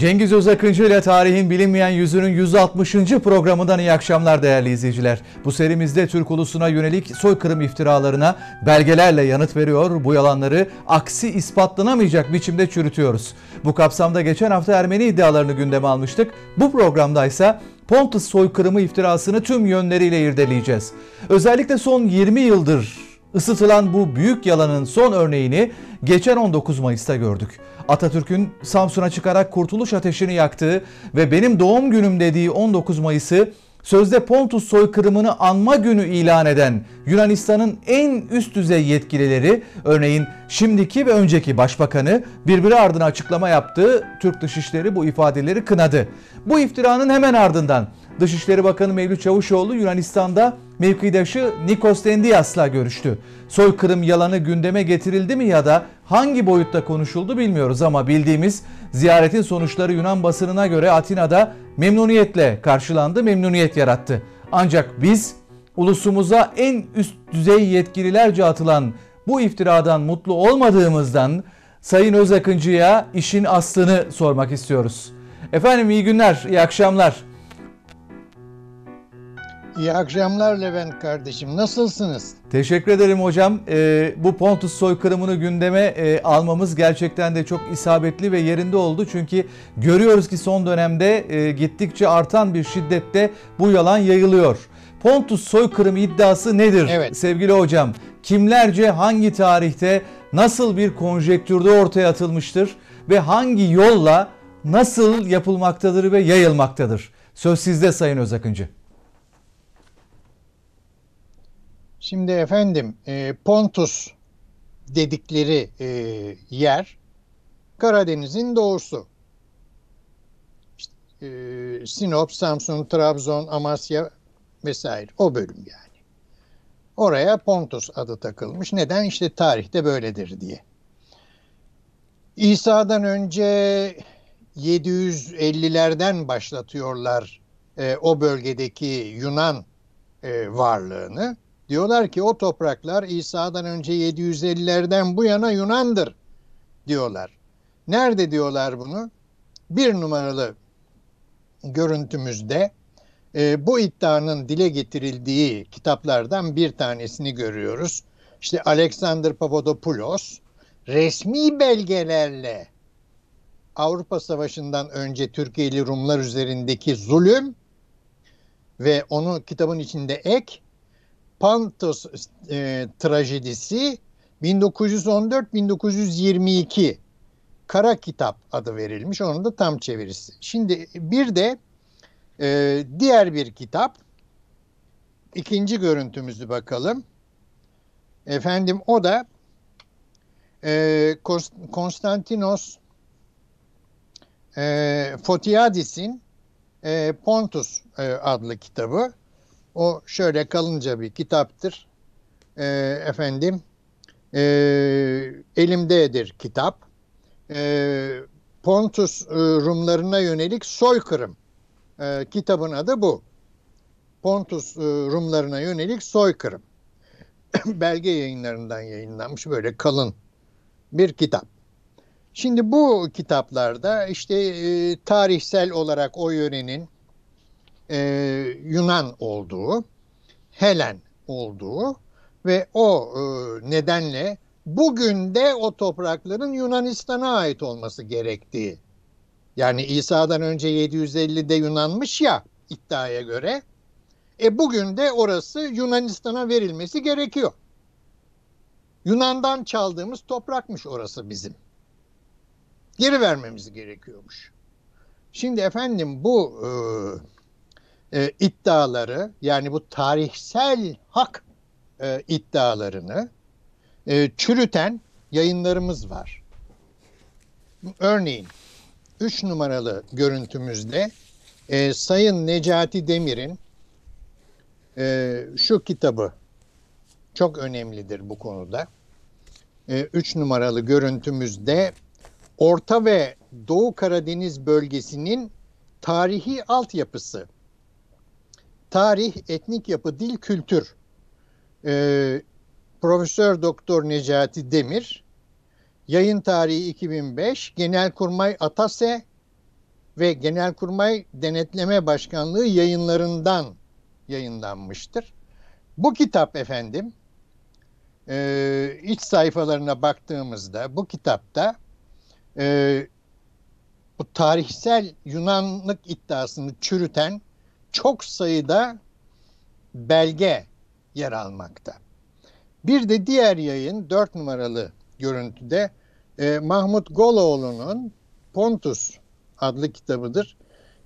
Cengiz Özakıncı ile Tarihin Bilinmeyen Yüzünün 160. programından iyi akşamlar değerli izleyiciler. Bu serimizde Türk ulusuna yönelik soykırım iftiralarına belgelerle yanıt veriyor, bu yalanları aksi ispatlanamayacak biçimde çürütüyoruz. Bu kapsamda geçen hafta Ermeni iddialarını gündeme almıştık. Bu programda ise Pontus soykırımı iftirasını tüm yönleriyle irdeleyeceğiz. Özellikle son 20 yıldır Isıtılan bu büyük yalanın son örneğini geçen 19 Mayıs'ta gördük. Atatürk'ün Samsun'a çıkarak kurtuluş ateşini yaktığı ve benim doğum günüm dediği 19 Mayıs'ı sözde Pontus soykırımını anma günü ilan eden Yunanistan'ın en üst düzey yetkilileri örneğin şimdiki ve önceki başbakanı birbiri ardına açıklama yaptığı Türk Dışişleri bu ifadeleri kınadı. Bu iftiranın hemen ardından Dışişleri Bakanı Mevlüt Çavuşoğlu Yunanistan'da mevkidaşı Nikos Dendias'la görüştü. Soykırım yalanı gündeme getirildi mi ya da hangi boyutta konuşuldu bilmiyoruz ama bildiğimiz ziyaretin sonuçları Yunan basınına göre Atina'da memnuniyetle karşılandı, memnuniyet yarattı. Ancak biz ulusumuza en üst düzey yetkililerce atılan bu iftiradan mutlu olmadığımızdan Sayın Özakıncı'ya işin aslını sormak istiyoruz. Efendim iyi günler, iyi akşamlar. İyi akşamlar Levent kardeşim. Nasılsınız? Teşekkür ederim hocam. Ee, bu Pontus soykırımını gündeme e, almamız gerçekten de çok isabetli ve yerinde oldu. Çünkü görüyoruz ki son dönemde e, gittikçe artan bir şiddette bu yalan yayılıyor. Pontus soykırımı iddiası nedir evet. sevgili hocam? Kimlerce hangi tarihte nasıl bir konjektürde ortaya atılmıştır ve hangi yolla nasıl yapılmaktadır ve yayılmaktadır? Söz sizde Sayın Özakıncı. Şimdi efendim e, Pontus dedikleri e, yer Karadeniz'in doğusu. İşte, e, Sinop, Samsun, Trabzon, Amasya vesaire o bölüm yani. Oraya Pontus adı takılmış. Neden? İşte tarihte böyledir diye. İsa'dan önce 750'lerden başlatıyorlar e, o bölgedeki Yunan e, varlığını. Diyorlar ki o topraklar İsa'dan önce 750'lerden bu yana Yunan'dır diyorlar. Nerede diyorlar bunu? Bir numaralı görüntümüzde e, bu iddianın dile getirildiği kitaplardan bir tanesini görüyoruz. İşte Alexander Papadopoulos resmi belgelerle Avrupa Savaşı'ndan önce Türkiye'li Rumlar üzerindeki zulüm ve onu kitabın içinde ek Pantos e, trajedisi 1914-1922 Kara Kitap adı verilmiş. Onun da tam çevirisi. Şimdi bir de e, diğer bir kitap. ikinci görüntümüzü bakalım. Efendim o da e, Konstantinos e, Fotiadis'in e, Pontus e, adlı kitabı. O şöyle kalınca bir kitaptır. E, efendim e, elimdedir kitap. Ee, e, Pontus Rumlarına yönelik soykırım. E, kitabın adı bu. Pontus e, Rumlarına yönelik soykırım. Belge yayınlarından yayınlanmış böyle kalın bir kitap. Şimdi bu kitaplarda işte e, tarihsel olarak o yörenin e, Yunan olduğu, Helen olduğu ve o e, nedenle bugün de o toprakların Yunanistan'a ait olması gerektiği. Yani İsa'dan önce 750'de Yunanmış ya iddiaya göre. E bugün de orası Yunanistan'a verilmesi gerekiyor. Yunan'dan çaldığımız toprakmış orası bizim. Geri vermemiz gerekiyormuş. Şimdi efendim bu e, e, iddiaları yani bu tarihsel hak e, iddialarını e, çürüten yayınlarımız var. Örneğin 3 numaralı görüntümüzde e, Sayın Necati Demir'in e, şu kitabı çok önemlidir bu konuda. 3 e, numaralı görüntümüzde Orta ve Doğu Karadeniz bölgesinin tarihi altyapısı tarih, etnik yapı, dil, kültür. E, Profesör Doktor Necati Demir, yayın tarihi 2005, Genelkurmay Atase ve Genelkurmay Denetleme Başkanlığı yayınlarından yayınlanmıştır. Bu kitap efendim, e, iç sayfalarına baktığımızda bu kitapta e, bu tarihsel Yunanlık iddiasını çürüten çok sayıda belge yer almakta. Bir de diğer yayın 4 numaralı görüntüde e, Mahmut Goloğlu'nun Pontus adlı kitabıdır.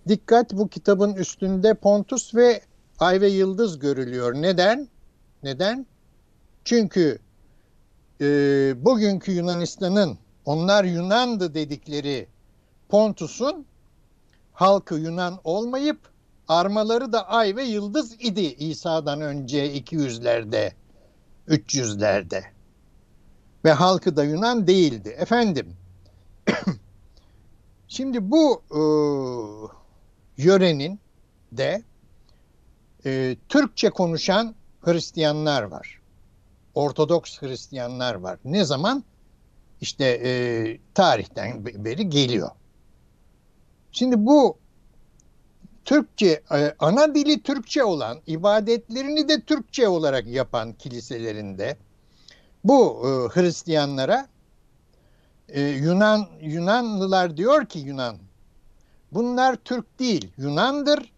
Dikkat bu kitabın üstünde Pontus ve Ay ve Yıldız görülüyor. Neden? Neden? Çünkü e, bugünkü Yunanistan'ın onlar Yunan'dı dedikleri Pontus'un halkı Yunan olmayıp Armaları da ay ve yıldız idi İsa'dan önce 200'lerde, 300'lerde. Ve halkı da Yunan değildi. Efendim, şimdi bu e, yörenin de e, Türkçe konuşan Hristiyanlar var. Ortodoks Hristiyanlar var. Ne zaman? İşte e, tarihten beri geliyor. Şimdi bu Türkçe e, ana dili Türkçe olan ibadetlerini de Türkçe olarak yapan kiliselerinde bu e, Hristiyanlara e, Yunan Yunanlılar diyor ki Yunan bunlar Türk değil Yunandır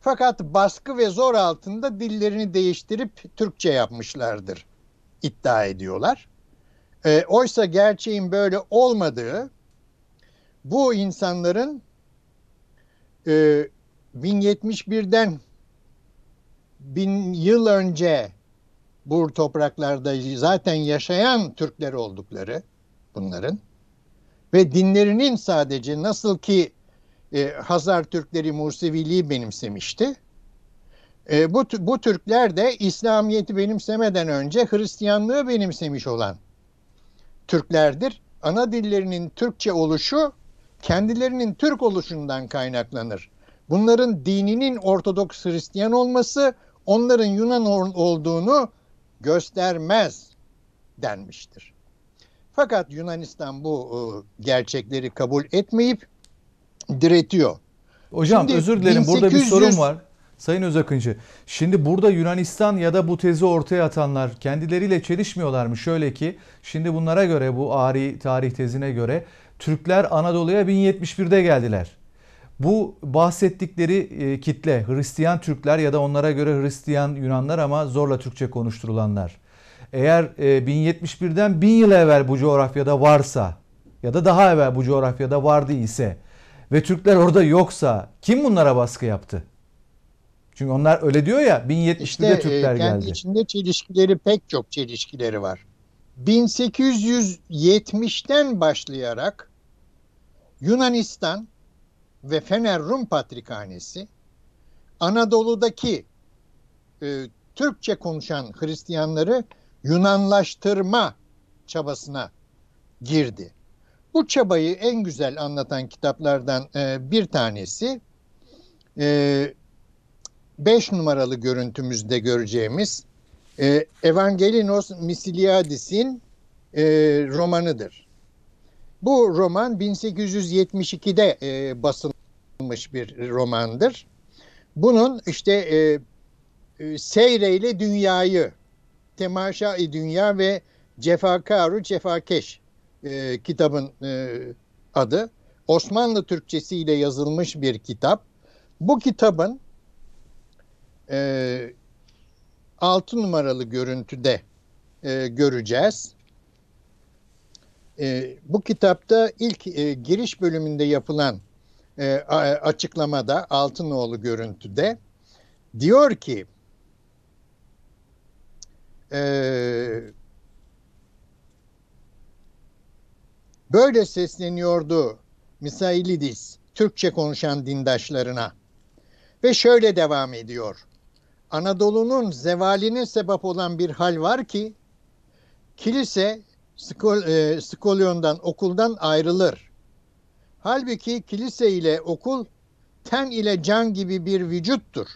fakat baskı ve zor altında dillerini değiştirip Türkçe yapmışlardır iddia ediyorlar. E, oysa gerçeğin böyle olmadığı bu insanların e, 1071'den bin yıl önce bu topraklarda zaten yaşayan Türkler oldukları bunların ve dinlerinin sadece nasıl ki e, Hazar Türkleri Museviliği benimsemişti. E, bu, bu Türkler de İslamiyet'i benimsemeden önce Hristiyanlığı benimsemiş olan Türklerdir. Ana dillerinin Türkçe oluşu kendilerinin Türk oluşundan kaynaklanır bunların dininin Ortodoks Hristiyan olması onların Yunan olduğunu göstermez denmiştir. Fakat Yunanistan bu e, gerçekleri kabul etmeyip diretiyor. Hocam Şimdi özür dilerim 1800... burada bir sorun var. Sayın Özakıncı, şimdi burada Yunanistan ya da bu tezi ortaya atanlar kendileriyle çelişmiyorlar mı? Şöyle ki, şimdi bunlara göre bu ari tarih tezine göre Türkler Anadolu'ya 1071'de geldiler. Bu bahsettikleri e, kitle Hristiyan Türkler ya da onlara göre Hristiyan Yunanlar ama zorla Türkçe konuşturulanlar. Eğer 1071'den e, 1000 yıl evvel bu coğrafyada varsa ya da daha evvel bu coğrafyada vardı ise ve Türkler orada yoksa kim bunlara baskı yaptı? Çünkü onlar öyle diyor ya 1070'de işte, e, Türkler kendi geldi. Kendi içinde çelişkileri pek çok çelişkileri var. 1870'ten başlayarak Yunanistan ve Fener Rum Patrikhanesi Anadolu'daki e, Türkçe konuşan Hristiyanları Yunanlaştırma çabasına girdi. Bu çabayı en güzel anlatan kitaplardan e, bir tanesi 5 e, beş numaralı görüntümüzde göreceğimiz e, Evangelinos Misiliadis'in e, romanıdır. Bu roman 1872'de e, basılmış bir romandır. Bunun işte e, e, Seyreyle Dünya'yı, Temaşa-i Dünya ve Cefakaru Cefakeş e, kitabın e, adı. Osmanlı Türkçesiyle yazılmış bir kitap. Bu kitabın e, 6 numaralı görüntüde e, göreceğiz. E, bu kitapta ilk e, giriş bölümünde yapılan e, açıklamada Altınoğlu görüntüde diyor ki e, böyle sesleniyordu Misailidis Türkçe konuşan dindaşlarına ve şöyle devam ediyor. Anadolu'nun zevaline sebep olan bir hal var ki kilise skol, e, skolyondan, okuldan ayrılır. Halbuki kilise ile okul ten ile can gibi bir vücuttur.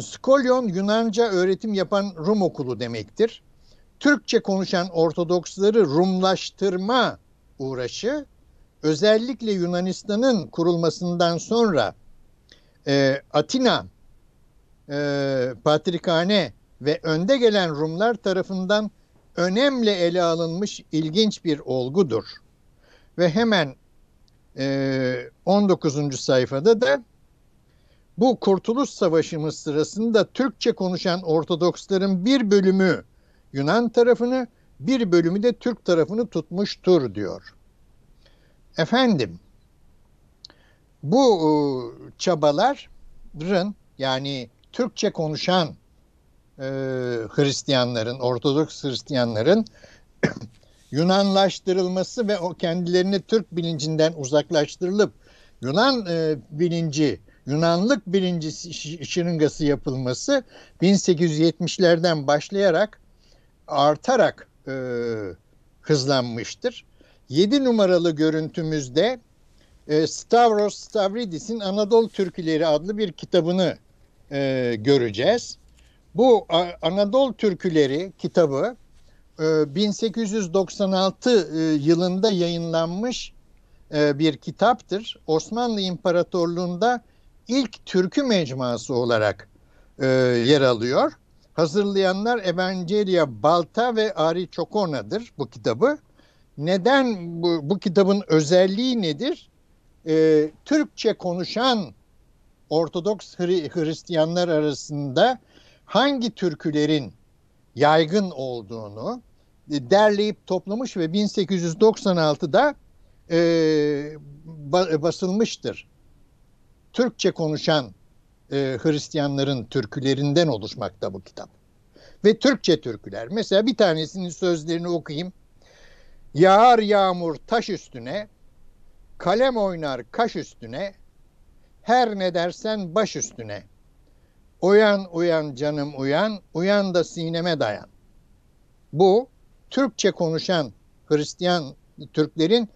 Skolyon Yunanca öğretim yapan Rum okulu demektir. Türkçe konuşan Ortodoksları Rumlaştırma uğraşı özellikle Yunanistan'ın kurulmasından sonra e, Atina, e, Patrikhane ve önde gelen Rumlar tarafından önemli ele alınmış ilginç bir olgudur. Ve hemen e, 19. sayfada da bu Kurtuluş Savaşımız sırasında Türkçe konuşan Ortodoksların bir bölümü Yunan tarafını, bir bölümü de Türk tarafını tutmuştur diyor. Efendim, bu ıı, çabaların yani Türkçe konuşan e, Hristiyanların, Ortodoks Hristiyanların Yunanlaştırılması ve o kendilerini Türk bilincinden uzaklaştırılıp Yunan e, bilinci, Yunanlık bilinci şırıngası yapılması 1870'lerden başlayarak artarak e, hızlanmıştır. 7 numaralı görüntümüzde e, Stavros Stavridis'in Anadolu Türküleri adlı bir kitabını e, göreceğiz. Bu Anadolu Türküleri kitabı 1896 e, e, yılında yayınlanmış e, bir kitaptır. Osmanlı İmparatorluğu'nda ilk türkü mecması olarak yer alıyor. Hazırlayanlar Evangelia Balta ve Ari Çokona'dır bu kitabı. Neden bu, bu kitabın özelliği nedir? Türkçe konuşan Ortodoks Hri Hristiyanlar arasında hangi türkülerin yaygın olduğunu e, derleyip toplamış ve 1896'da e, e, basılmıştır. Türkçe konuşan e, Hristiyanların türkülerinden oluşmakta bu kitap. Ve Türkçe türküler. Mesela bir tanesinin sözlerini okuyayım. Yağar yağmur taş üstüne, kalem oynar kaş üstüne, her ne dersen baş üstüne.'' Uyan uyan canım uyan, uyan da sineme dayan. Bu Türkçe konuşan Hristiyan Türklerin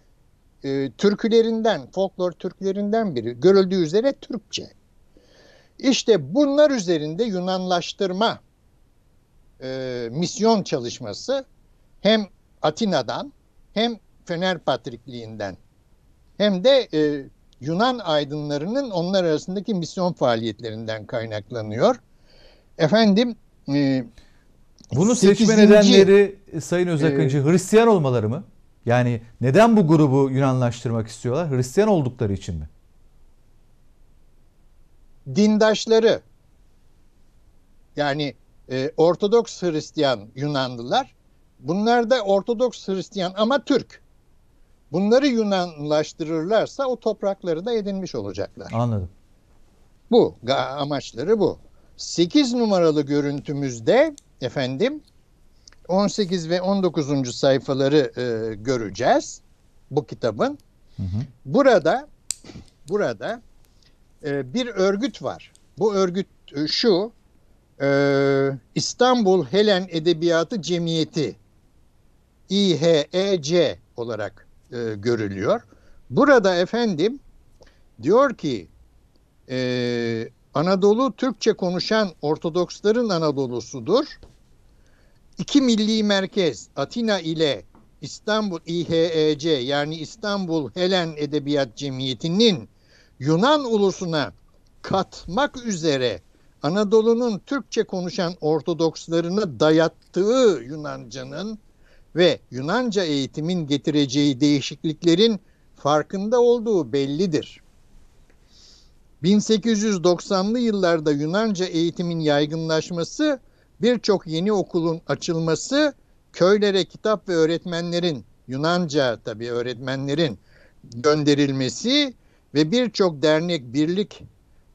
e, türkülerinden, folklor türkülerinden biri. Görüldüğü üzere Türkçe. İşte bunlar üzerinde Yunanlaştırma e, misyon çalışması hem Atina'dan hem Fener Patrikliğinden hem de e, Yunan aydınlarının onlar arasındaki misyon faaliyetlerinden kaynaklanıyor. Efendim e, bunu 8. seçme nedenleri e, Sayın e, Özakıncı e, Hristiyan olmaları mı? Yani neden bu grubu Yunanlaştırmak istiyorlar? Hristiyan oldukları için mi? Dindaşları yani e, Ortodoks Hristiyan Yunanlılar bunlar da Ortodoks Hristiyan ama Türk. Bunları Yunanlaştırırlarsa o toprakları da edinmiş olacaklar. Anladım. Bu amaçları bu. 8 numaralı görüntümüzde efendim 18 ve 19. sayfaları e, göreceğiz bu kitabın. Hı hı. Burada burada e, bir örgüt var. Bu örgüt e, şu e, İstanbul Helen Edebiyatı Cemiyeti İHEC olarak e, görülüyor. Burada efendim diyor ki e, Anadolu Türkçe konuşan Ortodoksların Anadolusudur. İki milli merkez Atina ile İstanbul İHEC yani İstanbul Helen Edebiyat Cemiyeti'nin Yunan ulusuna katmak üzere Anadolu'nun Türkçe konuşan Ortodokslarını dayattığı Yunanca'nın ve Yunanca eğitimin getireceği değişikliklerin farkında olduğu bellidir. 1890'lı yıllarda Yunanca eğitimin yaygınlaşması, birçok yeni okulun açılması, köylere kitap ve öğretmenlerin, Yunanca tabi öğretmenlerin gönderilmesi ve birçok dernek, birlik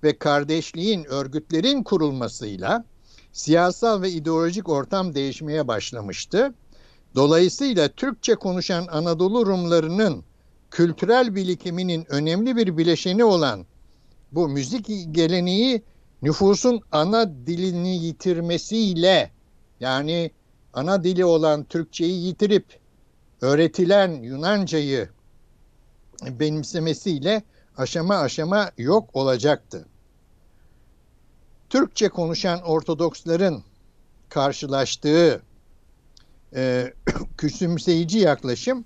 ve kardeşliğin, örgütlerin kurulmasıyla siyasal ve ideolojik ortam değişmeye başlamıştı. Dolayısıyla Türkçe konuşan Anadolu Rumlarının kültürel birikiminin önemli bir bileşeni olan bu müzik geleneği nüfusun ana dilini yitirmesiyle yani ana dili olan Türkçeyi yitirip öğretilen Yunancayı benimsemesiyle aşama aşama yok olacaktı. Türkçe konuşan Ortodoksların karşılaştığı e, küçümseyici yaklaşım,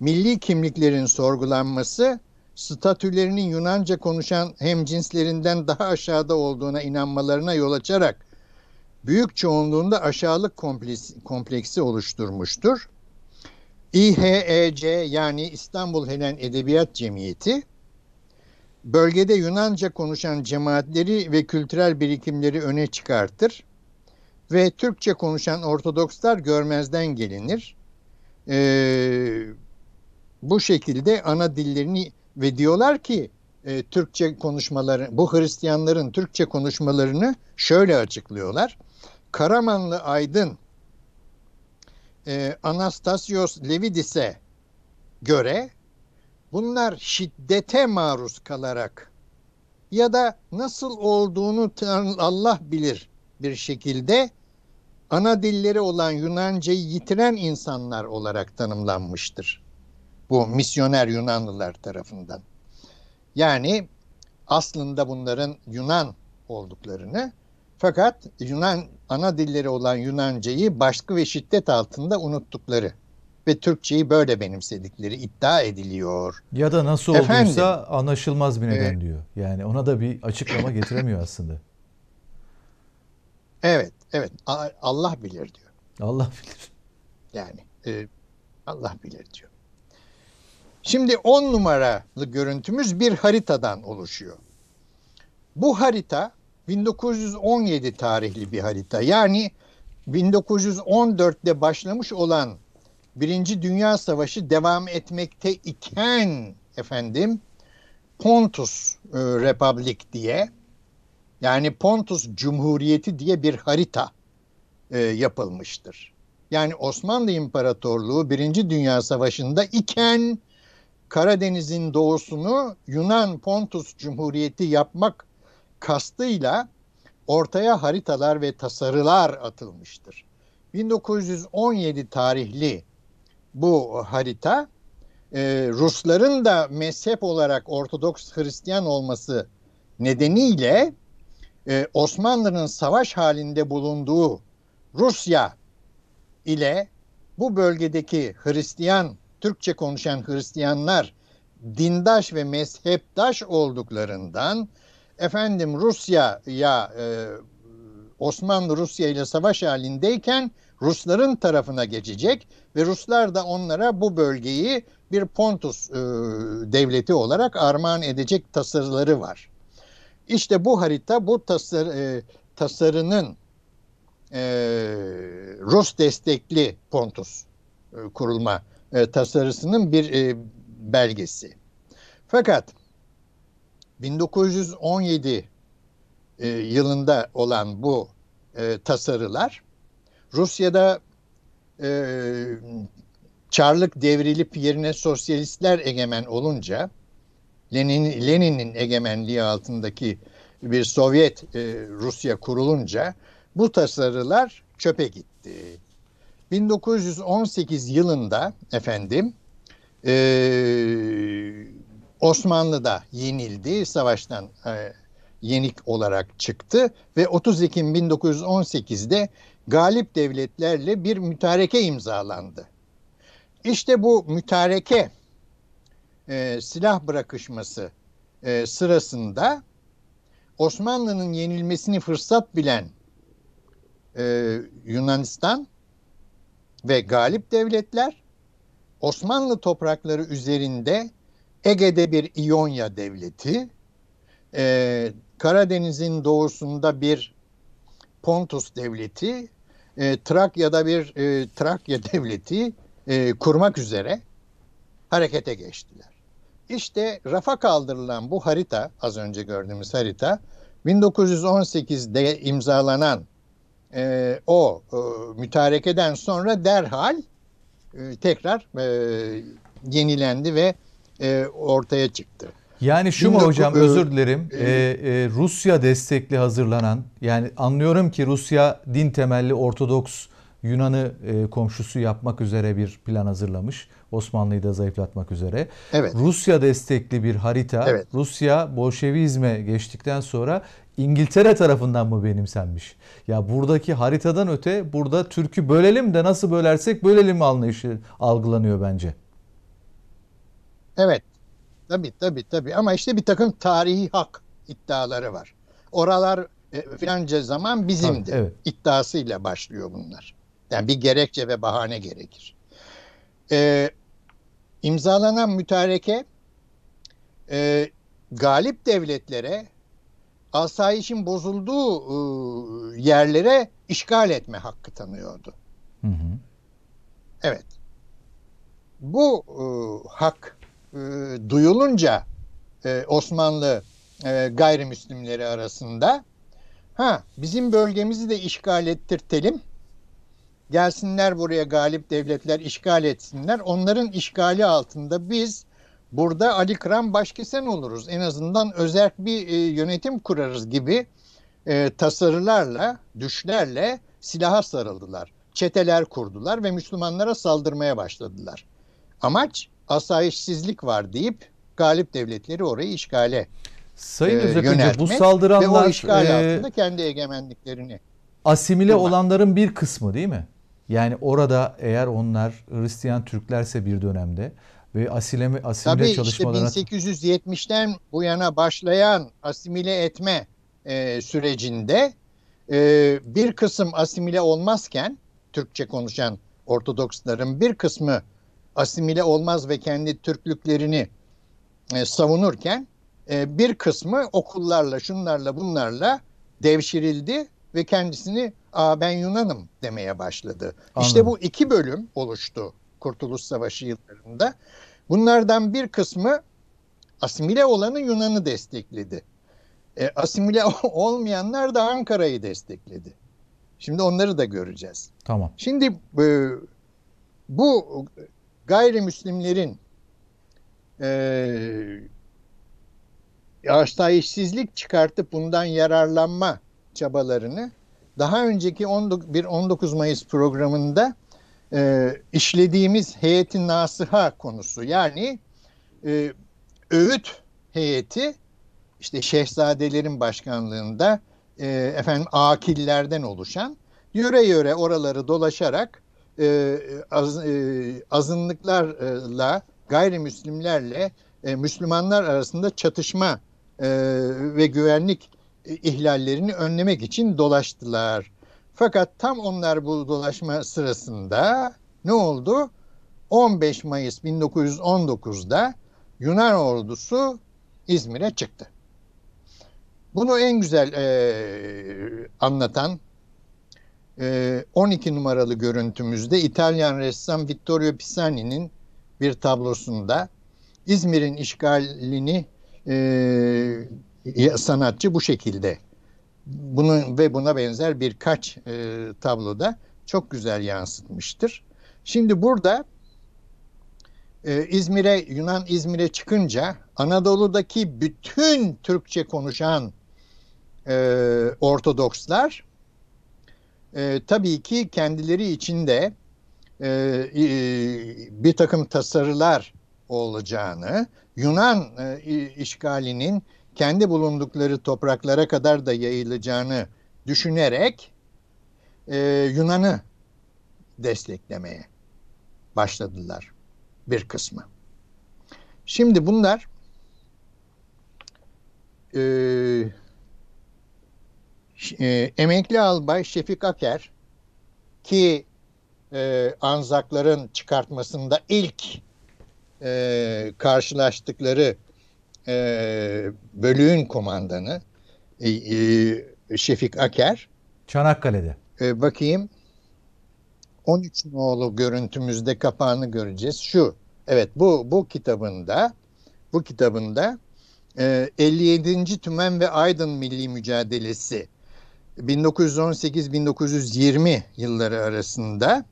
milli kimliklerin sorgulanması, statülerinin Yunanca konuşan hemcinslerinden daha aşağıda olduğuna inanmalarına yol açarak büyük çoğunluğunda aşağılık kompleksi, kompleksi oluşturmuştur. İHEC yani İstanbul Helen Edebiyat Cemiyeti bölgede Yunanca konuşan cemaatleri ve kültürel birikimleri öne çıkartır ve Türkçe konuşan Ortodokslar görmezden gelinir. Ee, bu şekilde ana dillerini ve diyorlar ki e, Türkçe konuşmaları, bu Hristiyanların Türkçe konuşmalarını şöyle açıklıyorlar. Karamanlı aydın e, Anastasios Levidis'e göre bunlar şiddete maruz kalarak ya da nasıl olduğunu Allah bilir bir şekilde ana dilleri olan Yunancayı yitiren insanlar olarak tanımlanmıştır. Bu misyoner Yunanlılar tarafından. Yani aslında bunların Yunan olduklarını fakat Yunan ana dilleri olan Yunancayı başka ve şiddet altında unuttukları ve Türkçeyi böyle benimsedikleri iddia ediliyor. Ya da nasıl Efendim, olduysa anlaşılmaz bir neden e, diyor. Yani ona da bir açıklama getiremiyor aslında. Evet. Evet Allah bilir diyor. Allah bilir. Yani e, Allah bilir diyor. Şimdi on numaralı görüntümüz bir haritadan oluşuyor. Bu harita 1917 tarihli bir harita. Yani 1914'te başlamış olan Birinci Dünya Savaşı devam etmekte iken efendim Pontus e, Republic diye yani Pontus Cumhuriyeti diye bir harita e, yapılmıştır. Yani Osmanlı İmparatorluğu Birinci Dünya Savaşı'nda iken Karadeniz'in doğusunu Yunan Pontus Cumhuriyeti yapmak kastıyla ortaya haritalar ve tasarılar atılmıştır. 1917 tarihli bu harita e, Rusların da mezhep olarak Ortodoks Hristiyan olması nedeniyle e, Osmanlı'nın savaş halinde bulunduğu Rusya ile bu bölgedeki Hristiyan, Türkçe konuşan Hristiyanlar dindaş ve mezheptaş olduklarından efendim Rusya'ya e, Osmanlı Rusya ile savaş halindeyken Rusların tarafına geçecek ve Ruslar da onlara bu bölgeyi bir Pontus e, devleti olarak armağan edecek tasarıları var. İşte bu harita bu tasar, e, tasarının e, Rus destekli Pontus e, kurulma e, tasarısının bir e, belgesi. Fakat 1917 e, yılında olan bu e, tasarılar Rusya'da e, Çarlık devrilip yerine sosyalistler egemen olunca Lenin, Lenin'in egemenliği altındaki bir Sovyet e, Rusya kurulunca bu tasarılar çöpe gitti. 1918 yılında efendim e, Osmanlı da yenildi, savaştan e, yenik olarak çıktı ve 30 Ekim 1918'de galip devletlerle bir mütareke imzalandı. İşte bu mütareke e, silah bırakışması e, sırasında Osmanlı'nın yenilmesini fırsat bilen e, Yunanistan ve galip devletler Osmanlı toprakları üzerinde Ege'de bir İonya devleti, e, Karadeniz'in doğusunda bir Pontus devleti, e, Trakya'da bir e, Trakya devleti e, kurmak üzere harekete geçtiler. İşte rafa kaldırılan bu harita, az önce gördüğümüz harita, 1918'de imzalanan e, o e, mütarekeden sonra derhal e, tekrar e, yenilendi ve e, ortaya çıktı. Yani şu mu hocam özür dilerim e, e, e, Rusya destekli hazırlanan yani anlıyorum ki Rusya din temelli Ortodoks Yunan'ı e, komşusu yapmak üzere bir plan hazırlamış. Osmanlı'yı da zayıflatmak üzere. Evet. Rusya destekli bir harita. Evet. Rusya Bolşevizme geçtikten sonra İngiltere tarafından mı benimsenmiş? Ya buradaki haritadan öte burada Türk'ü bölelim de nasıl bölersek bölelim anlayışı algılanıyor bence. Evet. Tabii tabii tabii ama işte bir takım tarihi hak iddiaları var. Oralar e, filanca zaman bizimdi. Tabii, evet. iddiasıyla başlıyor bunlar. Yani bir gerekçe ve bahane gerekir. Ee, imzalanan mütareke e, galip devletlere asayişin bozulduğu e, yerlere işgal etme hakkı tanıyordu. Hı hı. Evet. Bu e, hak e, duyulunca e, Osmanlı e, gayrimüslimleri arasında ha bizim bölgemizi de işgal ettirtelim Gelsinler buraya galip devletler işgal etsinler. Onların işgali altında biz burada Ali Kıran başkesen oluruz. En azından özel bir e, yönetim kurarız gibi e, tasarılarla, düşlerle silaha sarıldılar. Çeteler kurdular ve Müslümanlara saldırmaya başladılar. Amaç asayişsizlik var deyip galip devletleri orayı işgale Sayın e, Özep Hoca bu saldıranlar ve o işgal e, altında kendi egemenliklerini asimile kurmak. olanların bir kısmı değil mi? Yani orada eğer onlar Hristiyan Türklerse bir dönemde ve asileme, asimile çalışmalarına... Tabii işte 1870'ten bu yana başlayan asimile etme e, sürecinde e, bir kısım asimile olmazken Türkçe konuşan Ortodoksların bir kısmı asimile olmaz ve kendi Türklüklerini e, savunurken e, bir kısmı okullarla şunlarla bunlarla devşirildi ve kendisini Aa, ben Yunan'ım demeye başladı. Anladım. İşte bu iki bölüm oluştu Kurtuluş Savaşı yıllarında. Bunlardan bir kısmı asimile olanı Yunan'ı destekledi. E, asimile olmayanlar da Ankara'yı destekledi. Şimdi onları da göreceğiz. Tamam. Şimdi e, bu gayrimüslimlerin e, işsizlik çıkartıp bundan yararlanma çabalarını daha önceki 19 Mayıs programında e, işlediğimiz heyetin nasıha konusu yani e, öğüt heyeti işte şehzadelerin başkanlığında e, efendim akillerden oluşan yöre yöre oraları dolaşarak e, az, e, azınlıklarla gayrimüslimlerle e, Müslümanlar arasında çatışma e, ve güvenlik ihlallerini önlemek için dolaştılar. Fakat tam onlar bu dolaşma sırasında ne oldu? 15 Mayıs 1919'da Yunan ordusu İzmir'e çıktı. Bunu en güzel e, anlatan e, 12 numaralı görüntümüzde İtalyan ressam Vittorio Pisani'nin bir tablosunda İzmir'in işgalini e, sanatçı bu şekilde. Bunu ve buna benzer birkaç e, tabloda çok güzel yansıtmıştır. Şimdi burada e, İzmir'e Yunan İzmir'e çıkınca Anadolu'daki bütün Türkçe konuşan e, Ortodokslar e, tabii ki kendileri içinde e, e, bir takım tasarılar olacağını, Yunan e, işgalinin kendi bulundukları topraklara kadar da yayılacağını düşünerek e, Yunan'ı desteklemeye başladılar bir kısmı. Şimdi bunlar e, e, emekli albay Şefik Aker ki e, Anzakların çıkartmasında ilk e, karşılaştıkları e, bölüğün komandanı e, e, Şefik Aker. Çanakkale'de. E, bakayım. 13 oğlu görüntümüzde kapağını göreceğiz. Şu. Evet bu bu kitabında bu kitabında e, 57. Tümen ve Aydın Milli Mücadelesi 1918-1920 yılları arasında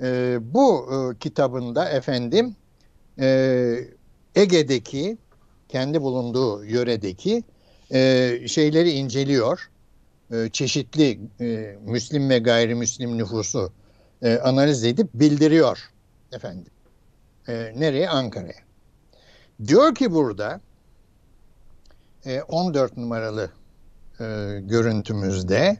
e, bu e, kitabında efendim e, Ege'deki kendi bulunduğu yöredeki e, şeyleri inceliyor. E, çeşitli e, Müslim ve gayrimüslim nüfusu e, analiz edip bildiriyor efendim. E, nereye? Ankara'ya. Diyor ki burada e, 14 numaralı e, görüntümüzde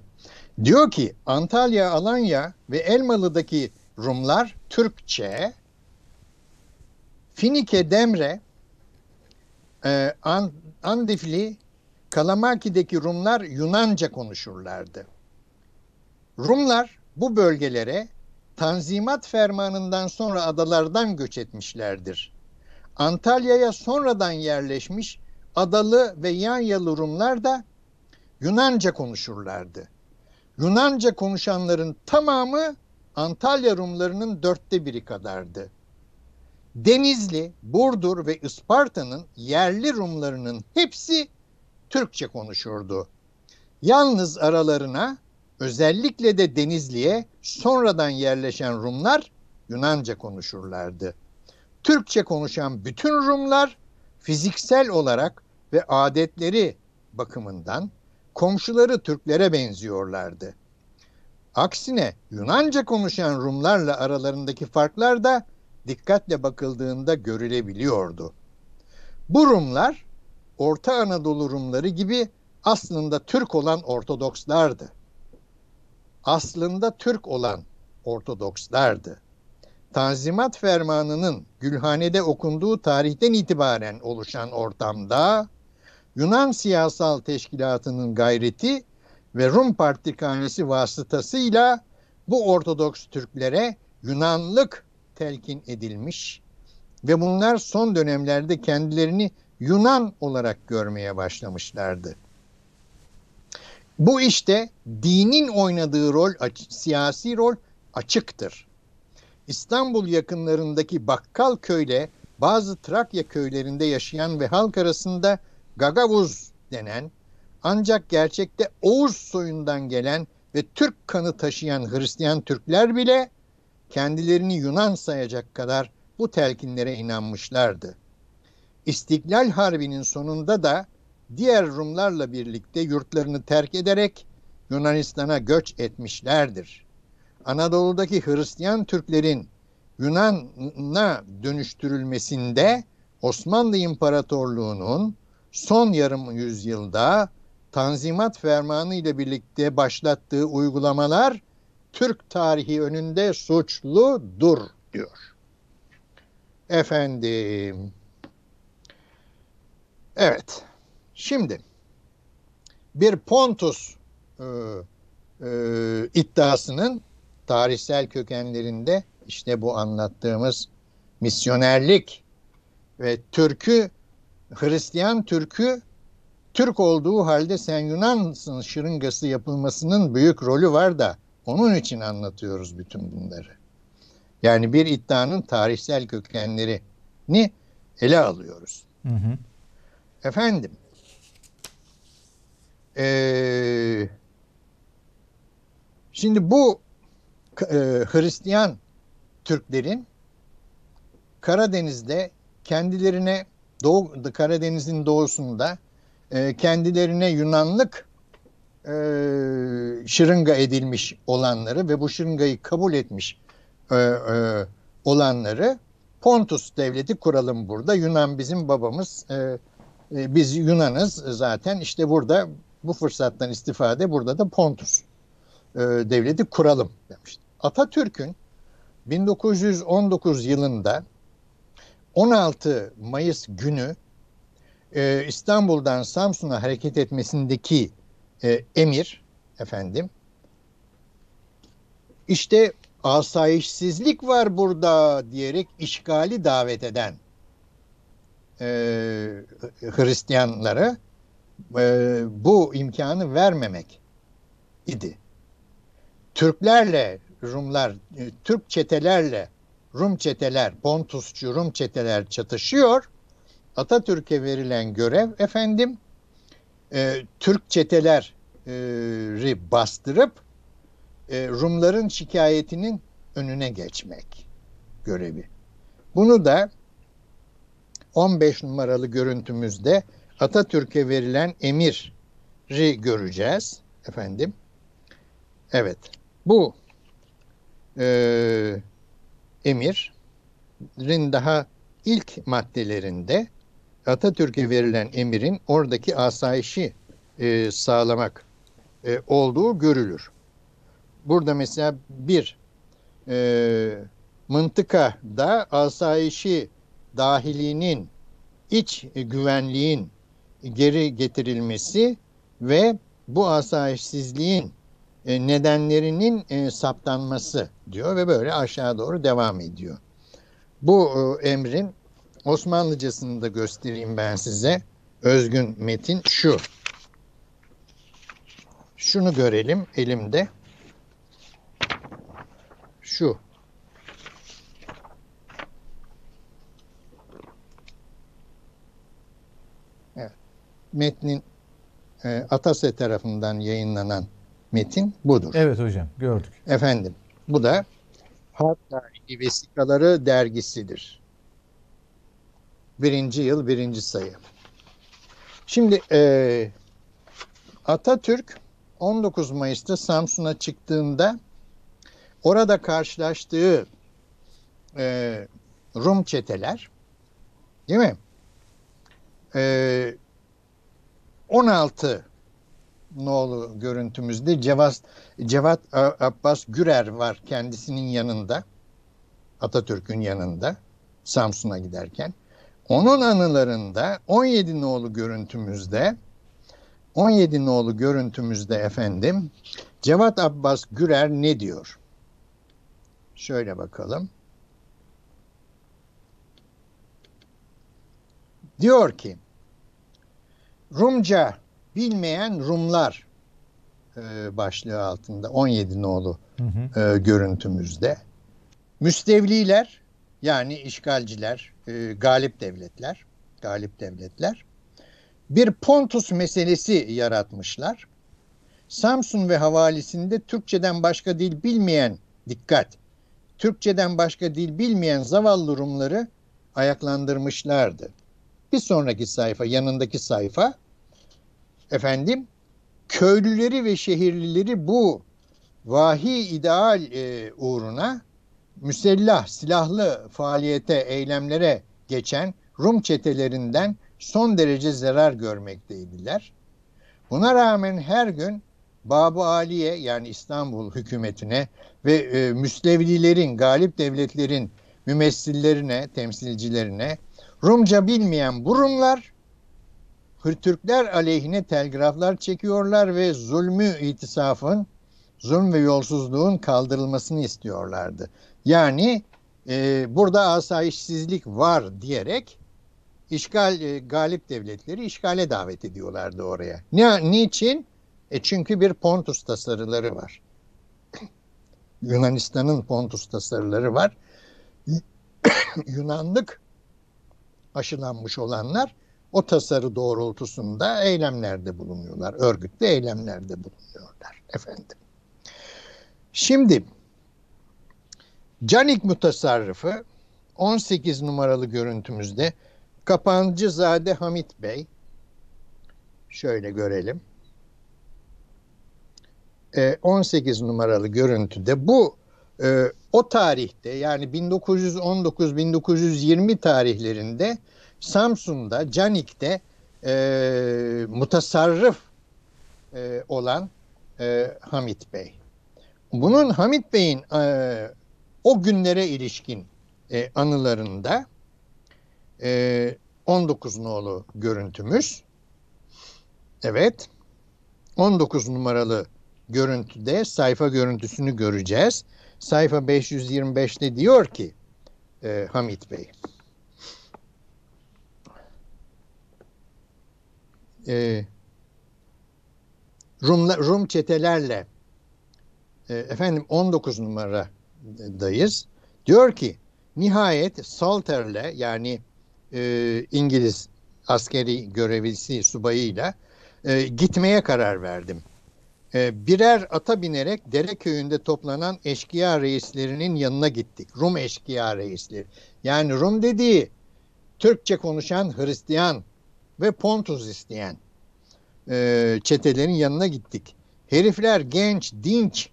diyor ki Antalya, Alanya ve Elmalı'daki Rumlar Türkçe, Finike, Demre, e, ee, Andifli, Kalamaki'deki Rumlar Yunanca konuşurlardı. Rumlar bu bölgelere Tanzimat Fermanı'ndan sonra adalardan göç etmişlerdir. Antalya'ya sonradan yerleşmiş Adalı ve Yanyalı Rumlar da Yunanca konuşurlardı. Yunanca konuşanların tamamı Antalya Rumlarının dörtte biri kadardı. Denizli, Burdur ve Isparta'nın yerli Rumlarının hepsi Türkçe konuşurdu. Yalnız aralarına özellikle de Denizli'ye sonradan yerleşen Rumlar Yunanca konuşurlardı. Türkçe konuşan bütün Rumlar fiziksel olarak ve adetleri bakımından komşuları Türklere benziyorlardı. Aksine Yunanca konuşan Rumlarla aralarındaki farklar da dikkatle bakıldığında görülebiliyordu. Bu Rumlar Orta Anadolu Rumları gibi aslında Türk olan Ortodokslardı. Aslında Türk olan Ortodokslardı. Tanzimat Fermanı'nın Gülhane'de okunduğu tarihten itibaren oluşan ortamda Yunan Siyasal Teşkilatı'nın gayreti ve Rum Partikanesi vasıtasıyla bu Ortodoks Türklere Yunanlık telkin edilmiş ve bunlar son dönemlerde kendilerini Yunan olarak görmeye başlamışlardı. Bu işte dinin oynadığı rol, siyasi rol açıktır. İstanbul yakınlarındaki Bakkal köyle bazı Trakya köylerinde yaşayan ve halk arasında Gagavuz denen ancak gerçekte Oğuz soyundan gelen ve Türk kanı taşıyan Hristiyan Türkler bile kendilerini Yunan sayacak kadar bu telkinlere inanmışlardı. İstiklal Harbi'nin sonunda da diğer Rumlarla birlikte yurtlarını terk ederek Yunanistan'a göç etmişlerdir. Anadolu'daki Hristiyan Türklerin Yunan'a dönüştürülmesinde Osmanlı İmparatorluğu'nun son yarım yüzyılda Tanzimat Fermanı ile birlikte başlattığı uygulamalar Türk tarihi önünde suçludur diyor. Efendim. Evet. Şimdi bir Pontus e, e, iddiasının tarihsel kökenlerinde işte bu anlattığımız misyonerlik ve Türk'ü Hristiyan Türk'ü Türk olduğu halde sen Yunansın şırıngası yapılmasının büyük rolü var da onun için anlatıyoruz bütün bunları. Yani bir iddianın tarihsel kökenlerini ele alıyoruz. Hı hı. Efendim, ee, şimdi bu e, Hristiyan Türklerin Karadeniz'de kendilerine Doğu, Karadeniz'in doğusunda e, kendilerine Yunanlık e, şırınga edilmiş olanları ve bu şırıngayı kabul etmiş e, e, olanları Pontus devleti kuralım burada. Yunan bizim babamız. E, e, biz Yunan'ız zaten. işte burada bu fırsattan istifade burada da Pontus e, devleti kuralım demişti. Atatürk'ün 1919 yılında 16 Mayıs günü e, İstanbul'dan Samsun'a hareket etmesindeki e, emir efendim. İşte asayişsizlik var burada diyerek işgali davet eden e, Hristiyanlara e, bu imkanı vermemek idi. Türklerle Rumlar, e, Türk çetelerle Rum çeteler, Pontusçu Rum çeteler çatışıyor. Atatürk'e verilen görev efendim e, Türk çeteler e, bastırıp e, Rumların şikayetinin önüne geçmek görevi. Bunu da 15 numaralı görüntümüzde Atatürk'e verilen emiri göreceğiz efendim. Evet bu e, emirin daha ilk maddelerinde Atatürk'e verilen emirin oradaki asayişi e, sağlamak e, olduğu görülür. Burada mesela bir e, da asayişi dahilinin iç güvenliğin geri getirilmesi ve bu asayişsizliğin e, nedenlerinin e, saptanması diyor ve böyle aşağı doğru devam ediyor. Bu e, emrin Osmanlıcasını da göstereyim ben size. Özgün metin şu. Şunu görelim elimde. Şu. Metnin e, Atase tarafından yayınlanan metin budur. Evet hocam gördük. Efendim bu da Harp Tarihi Vesikaları dergisidir. Birinci yıl birinci sayı. Şimdi e, Atatürk 19 Mayıs'ta Samsun'a çıktığında orada karşılaştığı e, Rum çeteler değil mi? E, 16 nolu görüntümüzde Cevat, Cevat Abbas Gürer var kendisinin yanında. Atatürk'ün yanında Samsun'a giderken. Onun anılarında 17 nolu görüntümüzde 17 nolu görüntümüzde efendim Cevat Abbas Gürer ne diyor? Şöyle bakalım. Diyor ki Rumca bilmeyen Rumlar e, başlığı altında 17 nolu hı hı. E, görüntümüzde. Müstevliler yani işgalciler, e, galip devletler, galip devletler bir Pontus meselesi yaratmışlar. Samsun ve havalisinde Türkçeden başka dil bilmeyen dikkat. Türkçeden başka dil bilmeyen zavallı Rumları ayaklandırmışlardı. Bir sonraki sayfa, yanındaki sayfa efendim köylüleri ve şehirlileri bu vahi ideal e, uğruna müsellah, silahlı faaliyete, eylemlere geçen Rum çetelerinden son derece zarar görmekteydiler. Buna rağmen her gün Babu Ali'ye yani İstanbul hükümetine ve e, Müslevlilerin, galip devletlerin mümessillerine, temsilcilerine Rumca bilmeyen bu Rumlar Hürtürkler aleyhine telgraflar çekiyorlar ve zulmü itisafın, zulm ve yolsuzluğun kaldırılmasını istiyorlardı. Yani e, burada asayişsizlik var diyerek işgal e, galip devletleri işgale davet ediyorlardı oraya. Ne niçin? E çünkü bir Pontus tasarıları var. Yunanistan'ın Pontus tasarıları var. Yunanlık aşılanmış olanlar o tasarı doğrultusunda eylemlerde bulunuyorlar. Örgütlü eylemlerde bulunuyorlar efendim. Şimdi Canik mutasarrıfı 18 numaralı görüntümüzde Kapancı Zade Hamit Bey. Şöyle görelim. 18 e, numaralı görüntüde bu e, o tarihte yani 1919-1920 tarihlerinde Samsun'da Canik'te e, mutasarrıf e, olan e, Hamit Bey. Bunun Hamit Bey'in e, o günlere ilişkin e, anılarında e, ee, 19 nolu görüntümüz. Evet. 19 numaralı görüntüde sayfa görüntüsünü göreceğiz. Sayfa 525'te diyor ki e, Hamit Bey. E, Rumla, Rum çetelerle e, efendim 19 numaradayız. Diyor ki nihayet Salter'le yani e, İngiliz askeri görevlisi subayıyla e, gitmeye karar verdim. E, birer ata binerek dere köyünde toplanan eşkıya reislerinin yanına gittik. Rum eşkıya reisleri. Yani Rum dediği Türkçe konuşan Hristiyan ve Pontus isteyen e, çetelerin yanına gittik. Herifler genç, dinç,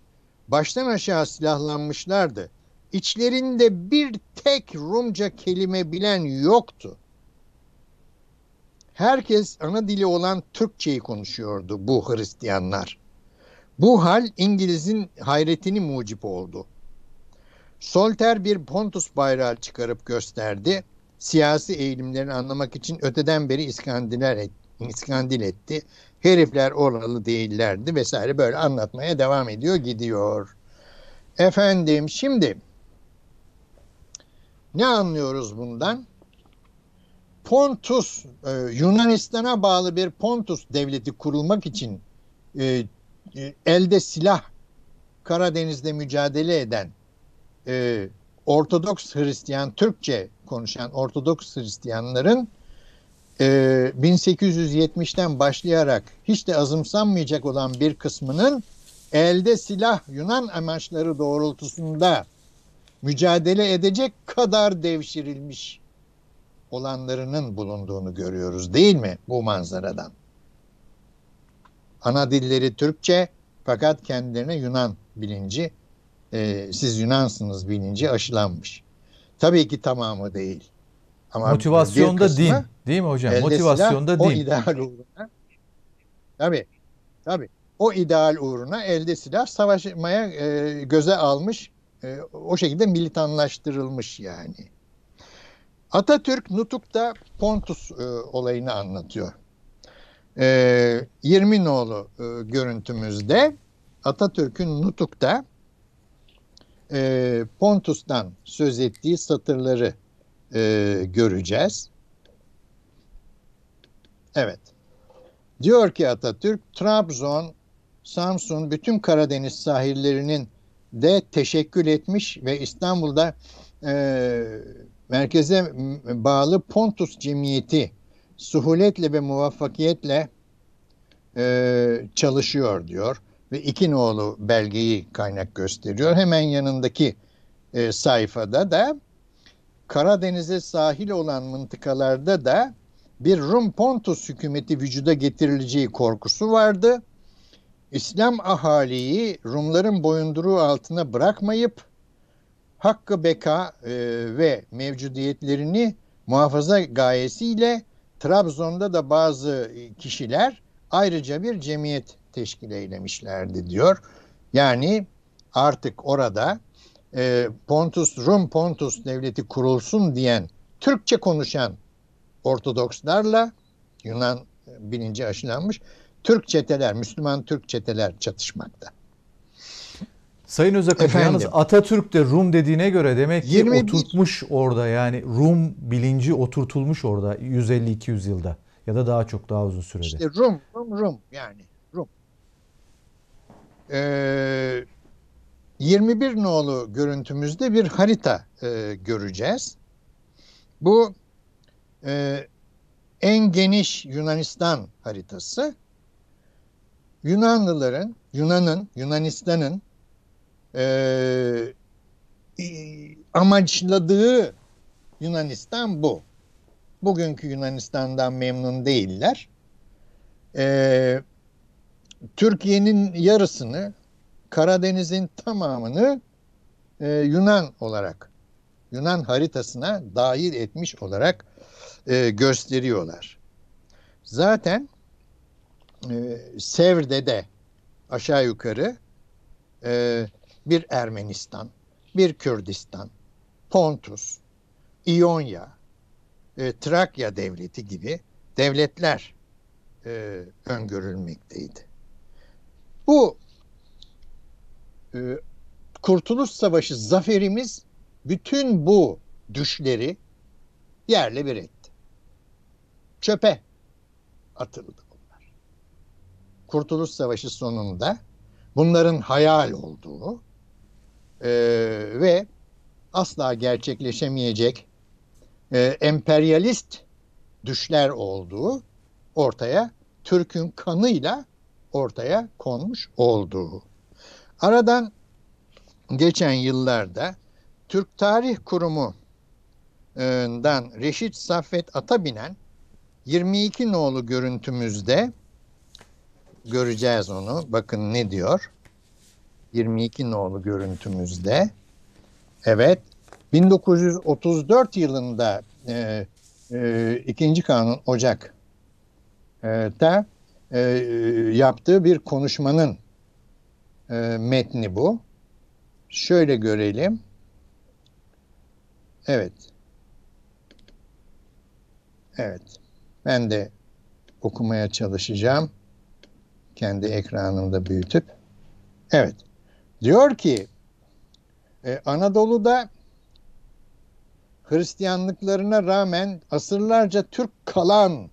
baştan aşağı silahlanmışlardı. İçlerinde bir tek Rumca kelime bilen yoktu. Herkes ana dili olan Türkçeyi konuşuyordu bu Hristiyanlar. Bu hal İngiliz'in hayretini mucip oldu. Solter bir Pontus bayrağı çıkarıp gösterdi. Siyasi eğilimlerini anlamak için öteden beri İskandinav et, İskandil etti. Herifler oralı değillerdi vesaire böyle anlatmaya devam ediyor gidiyor. Efendim şimdi ne anlıyoruz bundan? Pontus e, Yunanistan'a bağlı bir Pontus devleti kurulmak için e, e, elde silah Karadeniz'de mücadele eden e, Ortodoks Hristiyan Türkçe konuşan Ortodoks Hristiyanların e, 1870'ten başlayarak hiç de azımsanmayacak olan bir kısmının elde silah Yunan amaçları doğrultusunda mücadele edecek kadar devşirilmiş olanlarının bulunduğunu görüyoruz değil mi bu manzaradan? Ana dilleri Türkçe fakat kendilerine Yunan bilinci, e, siz Yunansınız bilinci aşılanmış. Tabii ki tamamı değil. Ama motivasyonda kısmı, din değil mi hocam? Motivasyonda silah, din. O ideal uğruna. Tabii. Tabii. O ideal uğruna elde silah savaşmaya e, göze almış e, o şekilde militanlaştırılmış yani. Atatürk Nutuk'ta Pontus e, olayını anlatıyor. E, 20 nolu e, görüntümüzde Atatürk'ün Nutuk'ta e, Pontus'tan söz ettiği satırları e, göreceğiz. Evet. Diyor ki Atatürk, Trabzon, Samsun, bütün Karadeniz sahillerinin de teşekkül etmiş ve İstanbul'da e, merkeze bağlı Pontus Cemiyeti suhuletle ve muvaffakiyetle e, çalışıyor diyor. Ve iki nolu belgeyi kaynak gösteriyor. Hemen yanındaki e, sayfada da Karadeniz'e sahil olan mıntıkalarda da bir Rum Pontus hükümeti vücuda getirileceği korkusu vardı İslam ahaliyi Rumların boyunduruğu altına bırakmayıp hakkı beka e, ve mevcudiyetlerini muhafaza gayesiyle Trabzon'da da bazı e, kişiler ayrıca bir cemiyet teşkil eylemişlerdi diyor. Yani artık orada e, Pontus Rum Pontus devleti kurulsun diyen Türkçe konuşan Ortodokslarla Yunan e, bilinci aşılanmış Türk çeteler, Müslüman Türk çeteler çatışmakta. Sayın Özakır Efendim, yalnız Atatürk de Rum dediğine göre demek ki 21, oturtmuş orada yani Rum bilinci oturtulmuş orada 150-200 yılda ya da daha çok daha uzun sürede. İşte Rum, Rum, Rum yani Rum. Ee, 21 nolu görüntümüzde bir harita e, göreceğiz. Bu e, en geniş Yunanistan haritası. Yunanlıların, Yunan'ın, Yunanistan'ın e, amaçladığı Yunanistan bu. Bugünkü Yunanistan'dan memnun değiller. E, Türkiye'nin yarısını, Karadeniz'in tamamını e, Yunan olarak, Yunan haritasına dahil etmiş olarak e, gösteriyorlar. Zaten e, Sevr'de de aşağı yukarı e, bir Ermenistan, bir Kürdistan, Pontus, İonya, e, Trakya devleti gibi devletler e, öngörülmekteydi. Bu e, Kurtuluş Savaşı zaferimiz bütün bu düşleri yerle bir etti. Çöpe atıldı. Kurtuluş Savaşı sonunda bunların hayal olduğu e, ve asla gerçekleşemeyecek e, emperyalist düşler olduğu ortaya Türk'ün kanıyla ortaya konmuş olduğu. Aradan geçen yıllarda Türk Tarih Kurumu'ndan Reşit Saffet Atabinen 22 nolu görüntümüzde göreceğiz onu. Bakın ne diyor? 22 nolu görüntümüzde. Evet, 1934 yılında e, e, ikinci kanun Ocak'ta e, e, yaptığı bir konuşmanın e, metni bu. Şöyle görelim. Evet. Evet. Ben de okumaya çalışacağım. Kendi ekranımda büyütüp. Evet. Diyor ki e, Anadolu'da Hristiyanlıklarına rağmen asırlarca Türk kalan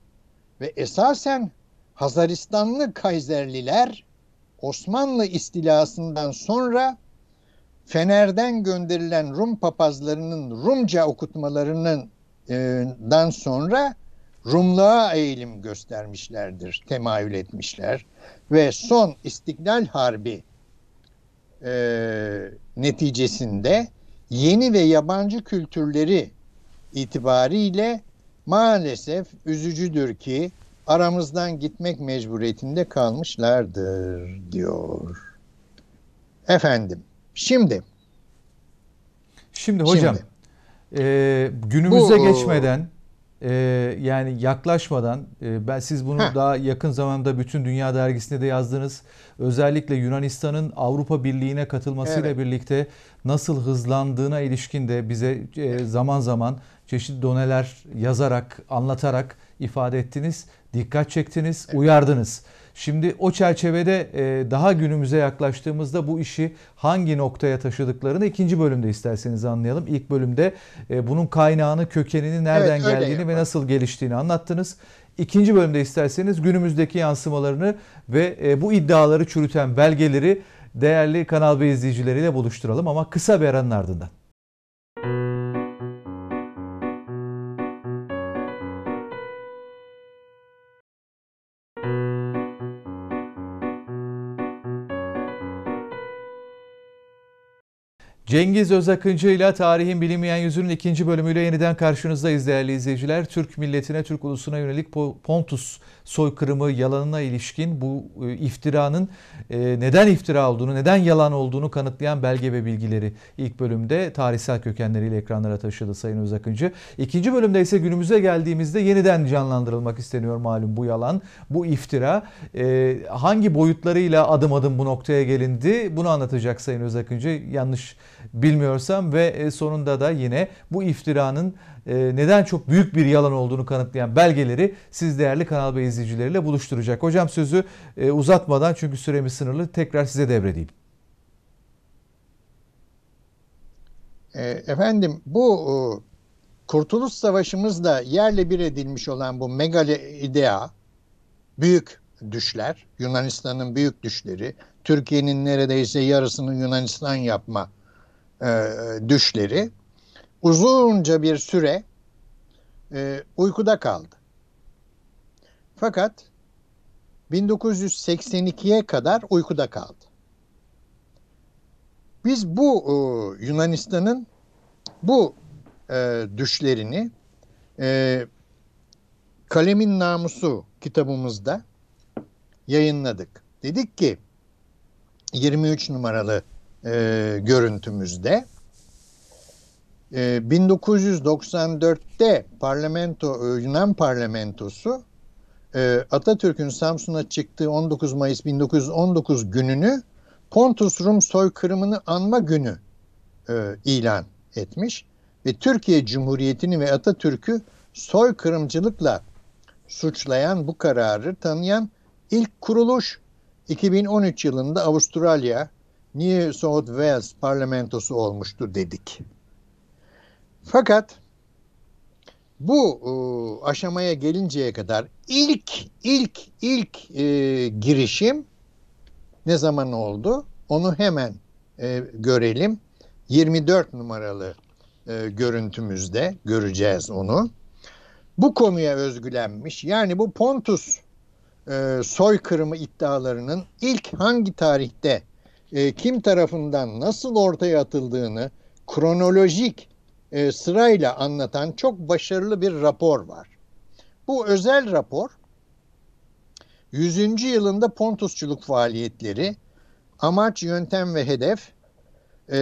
ve esasen Hazaristanlı Kayserliler Osmanlı istilasından sonra Fener'den gönderilen Rum papazlarının Rumca okutmalarından e, sonra Rumluğa eğilim göstermişlerdir, temayül etmişler. Ve son İstiklal Harbi e, neticesinde yeni ve yabancı kültürleri itibariyle maalesef üzücüdür ki aramızdan gitmek mecburiyetinde kalmışlardır diyor. Efendim şimdi Şimdi hocam Şimdi, e, günümüze bu, geçmeden e, yani yaklaşmadan e, ben siz bunu Heh. daha yakın zamanda bütün dünya dergisinde de yazdınız. Özellikle Yunanistan'ın Avrupa Birliği'ne katılmasıyla evet. birlikte nasıl hızlandığına ilişkin de bize e, zaman zaman çeşitli doneler yazarak, anlatarak ifade ettiniz, dikkat çektiniz, evet. uyardınız. Şimdi o çerçevede e, daha günümüze yaklaştığımızda bu işi hangi noktaya taşıdıklarını ikinci bölümde isterseniz anlayalım. İlk bölümde e, bunun kaynağını, kökenini, nereden evet, geldiğini ve nasıl geliştiğini anlattınız. İkinci bölümde isterseniz günümüzdeki yansımalarını ve e, bu iddiaları çürüten belgeleri değerli Kanal B izleyicileriyle buluşturalım ama kısa bir aranın ardından. Cengiz Özakıncı ile Tarihin Bilinmeyen Yüzünün ikinci bölümüyle yeniden karşınızdayız değerli izleyiciler. Türk milletine, Türk ulusuna yönelik Pontus soykırımı yalanına ilişkin bu e, iftiranın e, neden iftira olduğunu, neden yalan olduğunu kanıtlayan belge ve bilgileri ilk bölümde tarihsel kökenleriyle ekranlara taşıdı Sayın Özakıncı. İkinci bölümde ise günümüze geldiğimizde yeniden canlandırılmak isteniyor malum bu yalan, bu iftira. E, hangi boyutlarıyla adım adım bu noktaya gelindi bunu anlatacak Sayın Özakıncı. Yanlış bilmiyorsam ve e, sonunda da yine bu iftiranın e, neden çok büyük bir yalan olduğunu kanıtlayan belgeleri siz değerli Kanal B izleyicileriyle buluşturacak. Hocam sözü e, uzatmadan çünkü süremiz sınırlı tekrar size devredeyim. Efendim bu Kurtuluş Savaşımızda yerle bir edilmiş olan bu megale idea, büyük düşler, Yunanistan'ın büyük düşleri, Türkiye'nin neredeyse yarısını Yunanistan yapma e, düşleri uzunca bir süre e, uykuda kaldı. Fakat 1982'ye kadar uykuda kaldı. Biz bu e, Yunanistan'ın bu e, düşlerini e, Kalemin Namusu kitabımızda yayınladık. Dedik ki 23 numaralı e, görüntümüzde. E, 1994'te parlamento e, Yunan parlamentosu e, Atatürk'ün Samsun'a çıktığı 19 Mayıs 1919 gününü Pontus Rum soykırımını anma günü e, ilan etmiş ve Türkiye Cumhuriyeti'ni ve Atatürk'ü soykırımcılıkla suçlayan bu kararı tanıyan ilk kuruluş 2013 yılında Avustralya, New South Wales parlamentosu olmuştu dedik. Fakat bu e, aşamaya gelinceye kadar ilk ilk ilk e, girişim ne zaman oldu? Onu hemen e, görelim. 24 numaralı e, görüntümüzde göreceğiz onu. Bu konuya özgülenmiş yani bu Pontus e, soykırımı iddialarının ilk hangi tarihte e, kim tarafından nasıl ortaya atıldığını kronolojik e, sırayla anlatan çok başarılı bir rapor var. Bu özel rapor 100. yılında Pontusçuluk faaliyetleri, amaç, yöntem ve hedef, e,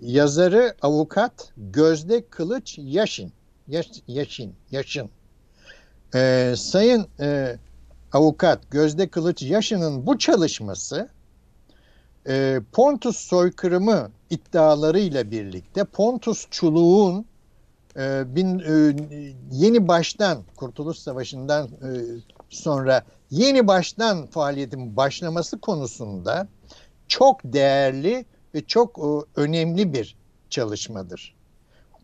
yazarı avukat Gözde Kılıç Yaşin. Yaş, yaşin, Yaşın. E, sayın e, avukat Gözde Kılıç Yaşin'in bu çalışması e, Pontus soykırımı iddialarıyla birlikte Pontusçuluğun e, bin, e, yeni baştan Kurtuluş Savaşı'ndan e, sonra yeni baştan faaliyetin başlaması konusunda çok değerli ve çok e, önemli bir çalışmadır.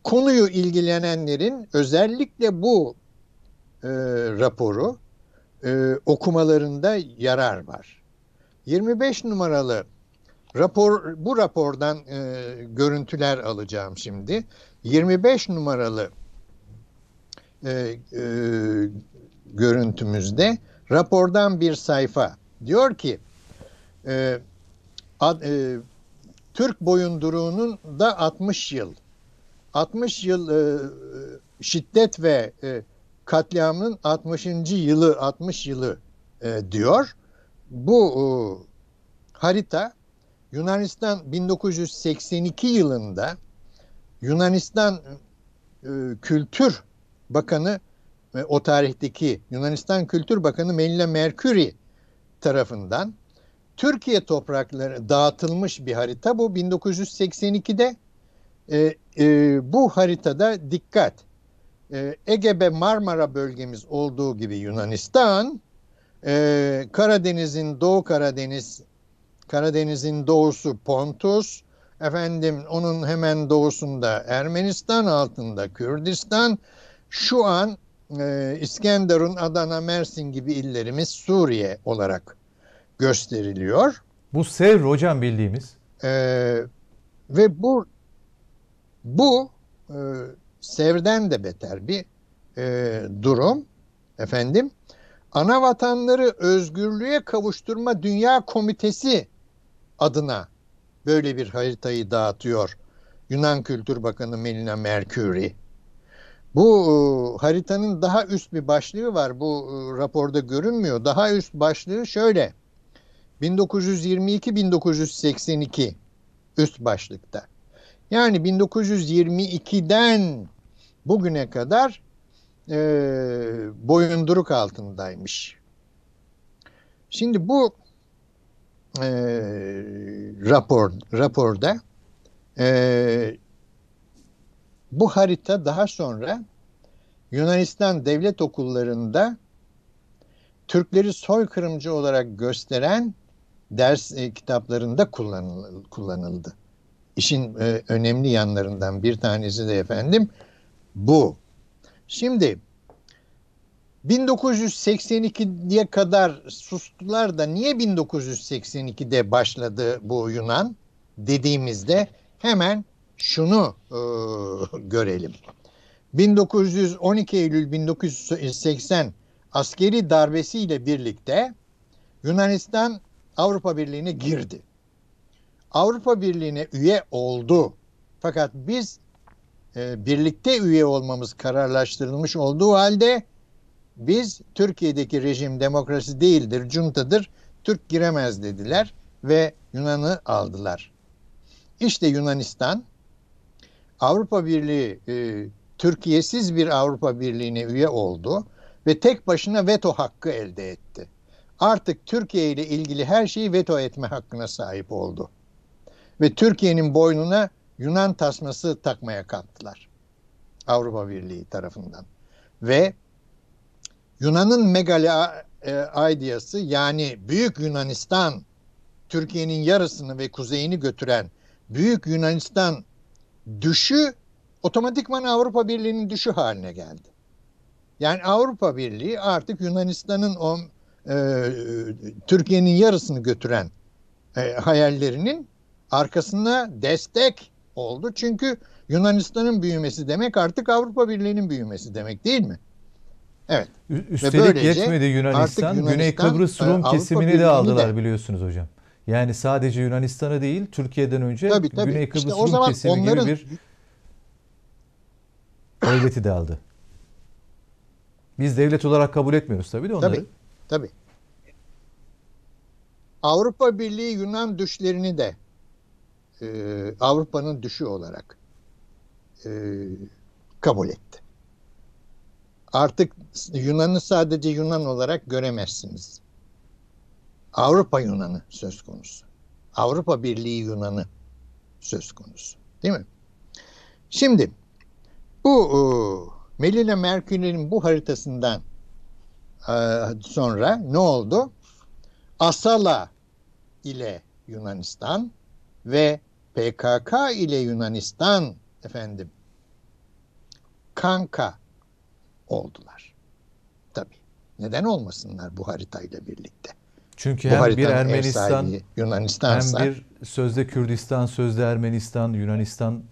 Konuyu ilgilenenlerin özellikle bu e, raporu e, okumalarında yarar var. 25 numaralı Rapor, bu rapordan e, görüntüler alacağım şimdi. 25 numaralı e, e, görüntümüzde rapordan bir sayfa. Diyor ki e, ad, e, Türk boyunduruğunun da 60 yıl. 60 yıl e, şiddet ve e, katliamın 60. yılı 60 yılı e, diyor. Bu e, harita Yunanistan 1982 yılında Yunanistan e, Kültür Bakanı ve o tarihteki Yunanistan Kültür Bakanı Melina Mercury tarafından Türkiye toprakları dağıtılmış bir harita bu 1982'de. E, e, bu haritada dikkat e, Ege ve Marmara bölgemiz olduğu gibi Yunanistan, e, Karadeniz'in Doğu Karadeniz Karadeniz'in doğusu Pontus, efendim onun hemen doğusunda Ermenistan altında Kürdistan, şu an e, İskenderun, Adana, Mersin gibi illerimiz Suriye olarak gösteriliyor. Bu Sevr hocam bildiğimiz. E, ve bu bu e, Sevr'den de beter bir e, durum efendim. Ana vatanları özgürlüğe kavuşturma dünya komitesi adına böyle bir haritayı dağıtıyor Yunan Kültür Bakanı Melina Mercury. Bu e, haritanın daha üst bir başlığı var. Bu e, raporda görünmüyor. Daha üst başlığı şöyle. 1922-1982 üst başlıkta. Yani 1922'den bugüne kadar e, boyunduruk altındaymış. Şimdi bu e, rapor raporda e, bu harita daha sonra Yunanistan devlet okullarında Türkleri soykırımcı olarak gösteren ders e, kitaplarında kullanıl, kullanıldı. İşin e, önemli yanlarından bir tanesi de efendim bu. Şimdi 1982'ye kadar sustular da niye 1982'de başladı bu Yunan dediğimizde hemen şunu e, görelim. 1912 Eylül 1980 askeri darbesiyle birlikte Yunanistan Avrupa Birliği'ne girdi. Avrupa Birliği'ne üye oldu. Fakat biz e, birlikte üye olmamız kararlaştırılmış olduğu halde biz Türkiye'deki rejim demokrasi değildir, cuntadır, Türk giremez dediler ve Yunan'ı aldılar. İşte Yunanistan Avrupa Birliği e, Türkiye'siz bir Avrupa Birliği'ne üye oldu ve tek başına veto hakkı elde etti. Artık Türkiye ile ilgili her şeyi veto etme hakkına sahip oldu. Ve Türkiye'nin boynuna Yunan tasması takmaya kalktılar. Avrupa Birliği tarafından. Ve Yunan'ın Megale Aydiyası yani Büyük Yunanistan Türkiye'nin yarısını ve kuzeyini götüren Büyük Yunanistan düşü otomatikman Avrupa Birliği'nin düşü haline geldi. Yani Avrupa Birliği artık Yunanistan'ın o e, Türkiye'nin yarısını götüren e, hayallerinin arkasına destek oldu. Çünkü Yunanistan'ın büyümesi demek artık Avrupa Birliği'nin büyümesi demek değil mi? Evet. Üstelik yetmedi Yunanistan, Güney e, Kıbrıs Rum Avrupa kesimini de aldılar de. biliyorsunuz hocam. Yani sadece Yunanistan'a değil, Türkiye'den önce tabii, tabii. Güney Kıbrıs işte Rum o zaman kesimi onların... gibi bir devleti de aldı. Biz devlet olarak kabul etmiyoruz tabii de onları. Tabii, tabii. Avrupa Birliği Yunan düşlerini de e, Avrupa'nın düşü olarak e, kabul etti artık Yunan'ı sadece Yunan olarak göremezsiniz. Avrupa Yunan'ı söz konusu. Avrupa Birliği Yunan'ı söz konusu. Değil mi? Şimdi bu e, Melina Merkür'ün bu haritasından e, sonra ne oldu? Asala ile Yunanistan ve PKK ile Yunanistan efendim kanka oldular. tabi Neden olmasınlar bu haritayla birlikte? Çünkü hem bir Ermenistan, Yunanistan hem bir sözde Kürdistan, sözde Ermenistan, Yunanistan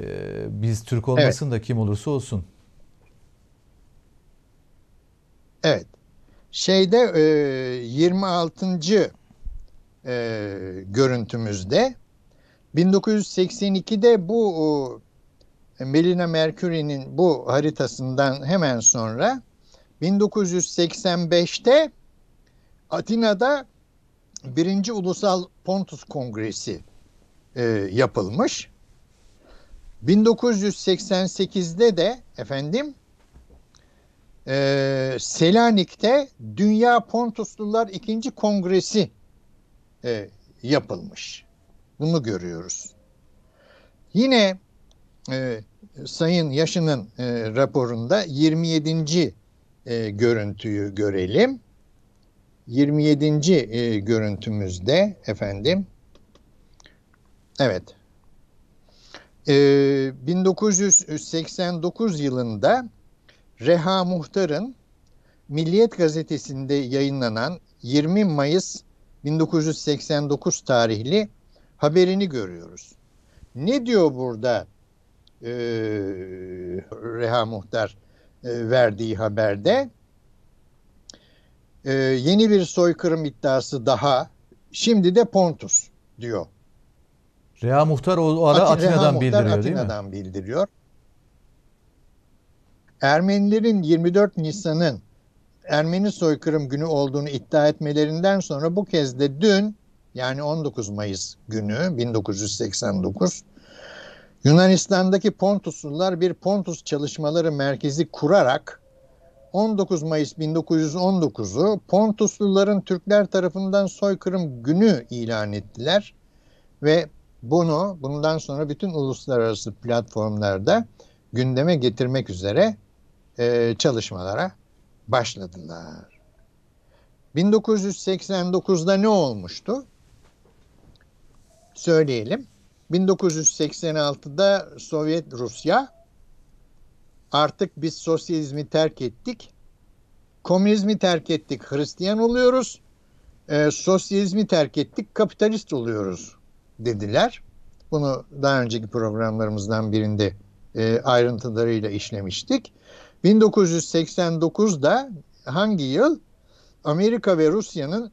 e, biz Türk olmasın evet. da kim olursa olsun. Evet. Şeyde e, 26. E, görüntümüzde 1982'de bu Melina Mercury'nin bu haritasından hemen sonra 1985'te Atina'da birinci Ulusal Pontus Kongresi e, yapılmış. 1988'de de efendim e, Selanik'te Dünya Pontuslular İkinci Kongresi e, yapılmış. Bunu görüyoruz. Yine e, Sayın Yaşı'nın e, raporunda 27. E, görüntüyü görelim. 27. E, görüntümüzde efendim evet e, ee, 1989 yılında Reha Muhtar'ın Milliyet Gazetesi'nde yayınlanan 20 Mayıs 1989 tarihli haberini görüyoruz. Ne diyor burada e, Reha Muhtar e, verdiği haberde. E, yeni bir soykırım iddiası daha. Şimdi de Pontus diyor. Reha Muhtar o, o ara Ati, Atina'dan Reha bildiriyor Muhtar, değil Atina'dan bildiriyor. Ermenilerin 24 Nisan'ın Ermeni soykırım günü olduğunu iddia etmelerinden sonra bu kez de dün yani 19 Mayıs günü 1989 Yunanistan'daki Pontuslular bir Pontus Çalışmaları Merkezi kurarak 19 Mayıs 1919'u Pontusluların Türkler tarafından soykırım günü ilan ettiler ve bunu bundan sonra bütün uluslararası platformlarda gündeme getirmek üzere e, çalışmalara başladılar. 1989'da ne olmuştu? Söyleyelim. 1986'da Sovyet Rusya artık biz sosyalizmi terk ettik. Komünizmi terk ettik, Hristiyan oluyoruz. E, sosyalizmi terk ettik, kapitalist oluyoruz dediler. Bunu daha önceki programlarımızdan birinde e, ayrıntılarıyla işlemiştik. 1989'da hangi yıl? Amerika ve Rusya'nın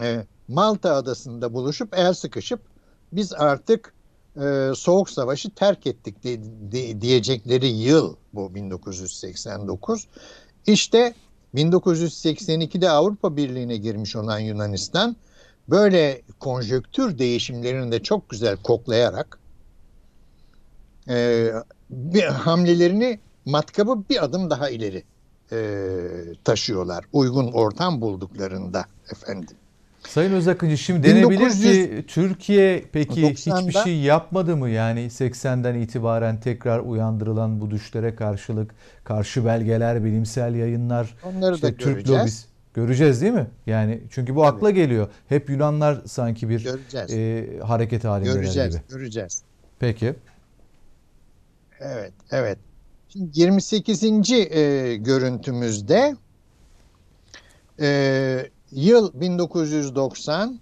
e, Malta adasında buluşup el sıkışıp biz artık e, Soğuk Savaşı terk ettik de, de, diyecekleri yıl bu 1989. İşte 1982'de Avrupa Birliği'ne girmiş olan Yunanistan böyle konjöktür değişimlerini de çok güzel koklayarak e, bir hamlelerini matkabı bir adım daha ileri e, taşıyorlar. Uygun ortam bulduklarında efendim. Sayın Özakıncı şimdi 1900... denebilir ki Türkiye peki 90'da... hiçbir şey yapmadı mı? Yani 80'den itibaren tekrar uyandırılan bu düşlere karşılık karşı belgeler, bilimsel yayınlar, Onları işte da Türk göreceğiz. lobisi. Göreceğiz değil mi? Yani çünkü bu akla geliyor. Hep Yunanlar sanki bir e, hareket halinde göreceğiz, gibi. Göreceğiz. Peki. Evet, evet. Şimdi 28. E, görüntümüzde e, Yıl 1990.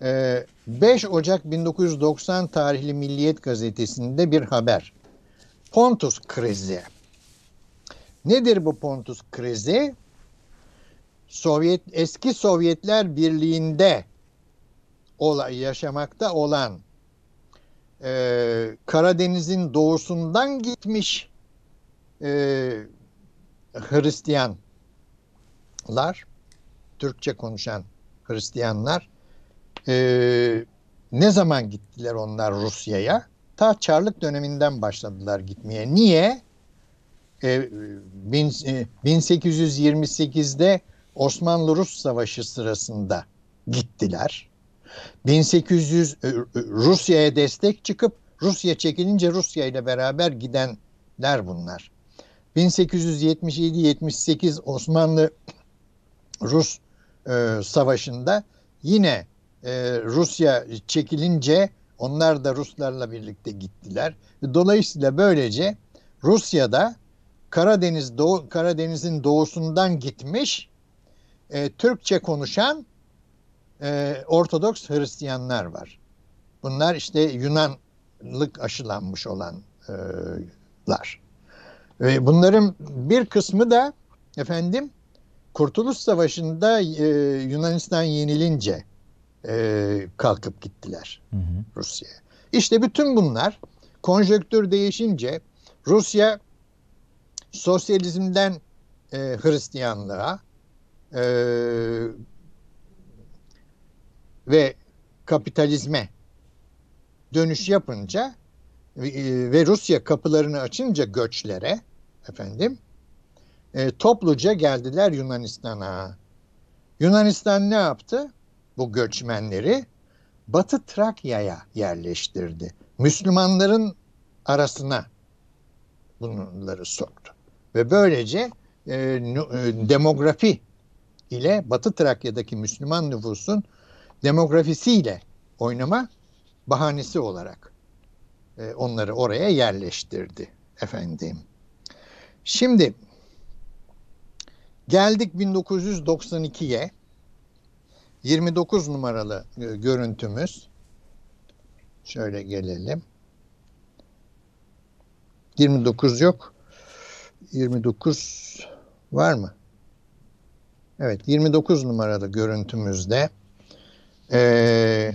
5 e, Ocak 1990 tarihli Milliyet gazetesinde bir haber. Pontus krizi. Nedir bu Pontus krizi? Sovyet eski Sovyetler Birliği'nde olay yaşamakta olan e, Karadeniz'in doğusundan gitmiş e, Hristiyanlar Türkçe konuşan Hristiyanlar e, ne zaman gittiler onlar Rusya'ya? Ta Çarlık döneminden başladılar gitmeye. Niye? E, bin, e, 1828'de Osmanlı-Rus Savaşı sırasında gittiler. 1800 e, e, Rusya'ya destek çıkıp Rusya çekilince Rusya ile beraber gidenler bunlar. 1877-78 Osmanlı Rus e, savaşında yine e, Rusya çekilince onlar da Ruslarla birlikte gittiler. Dolayısıyla böylece Rusya'da Karadeniz Doğu, Karadeniz'in doğusundan gitmiş e, Türkçe konuşan e, Ortodoks Hristiyanlar var. Bunlar işte Yunanlık aşılanmış olanlar. E, bunların bir kısmı da efendim Kurtuluş Savaşı'nda e, Yunanistan yenilince e, kalkıp gittiler hı Rusya'ya. İşte bütün bunlar konjöktür değişince Rusya sosyalizmden e, Hristiyanlığa e, ve kapitalizme dönüş yapınca e, ve Rusya kapılarını açınca göçlere efendim e, topluca geldiler Yunanistan'a. Yunanistan ne yaptı? Bu göçmenleri Batı Trakya'ya yerleştirdi. Müslümanların arasına bunları soktu. Ve böylece e, e demografi ile Batı Trakya'daki Müslüman nüfusun demografisiyle oynama bahanesi olarak e, onları oraya yerleştirdi efendim. Şimdi Geldik 1992'ye. 29 numaralı e, görüntümüz. Şöyle gelelim. 29 yok. 29 var mı? Evet 29 numaralı görüntümüzde ee,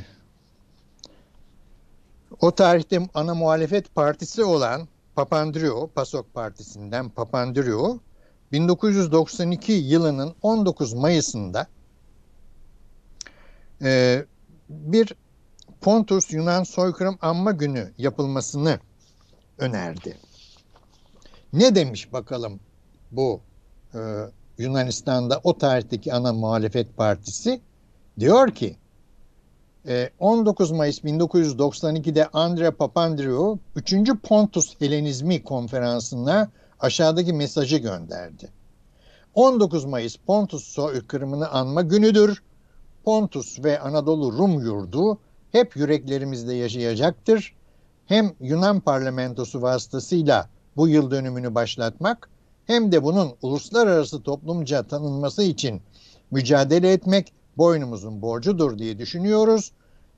o tarihte ana muhalefet partisi olan Papandreou, PASOK partisinden Papandreou 1992 yılının 19 Mayıs'ında e, bir Pontus Yunan soykırım anma günü yapılmasını önerdi. Ne demiş bakalım bu e, Yunanistan'da o tarihteki ana muhalefet partisi? Diyor ki 19 e, Mayıs 1992'de Andrea Papandreou 3. Pontus Helenizmi konferansına aşağıdaki mesajı gönderdi. 19 Mayıs Pontus soykırımını anma günüdür. Pontus ve Anadolu Rum yurdu hep yüreklerimizde yaşayacaktır. Hem Yunan parlamentosu vasıtasıyla bu yıl dönümünü başlatmak hem de bunun uluslararası toplumca tanınması için mücadele etmek boynumuzun borcudur diye düşünüyoruz.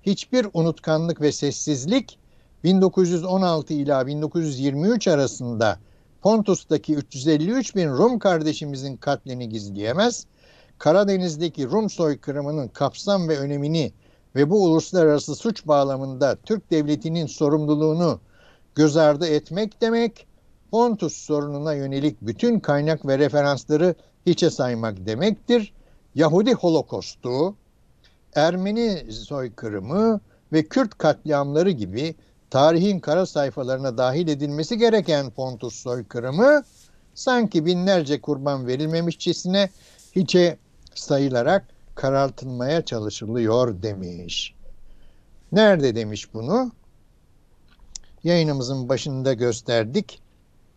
Hiçbir unutkanlık ve sessizlik 1916 ila 1923 arasında Pontus'taki 353 bin Rum kardeşimizin katlini gizleyemez, Karadeniz'deki Rum soykırımının kapsam ve önemini ve bu uluslararası suç bağlamında Türk devletinin sorumluluğunu göz ardı etmek demek, Pontus sorununa yönelik bütün kaynak ve referansları hiçe saymak demektir. Yahudi Holokostu, Ermeni soykırımı ve Kürt katliamları gibi tarihin kara sayfalarına dahil edilmesi gereken Pontus soykırımı sanki binlerce kurban verilmemişçesine hiçe sayılarak karartılmaya çalışılıyor demiş. Nerede demiş bunu? Yayınımızın başında gösterdik.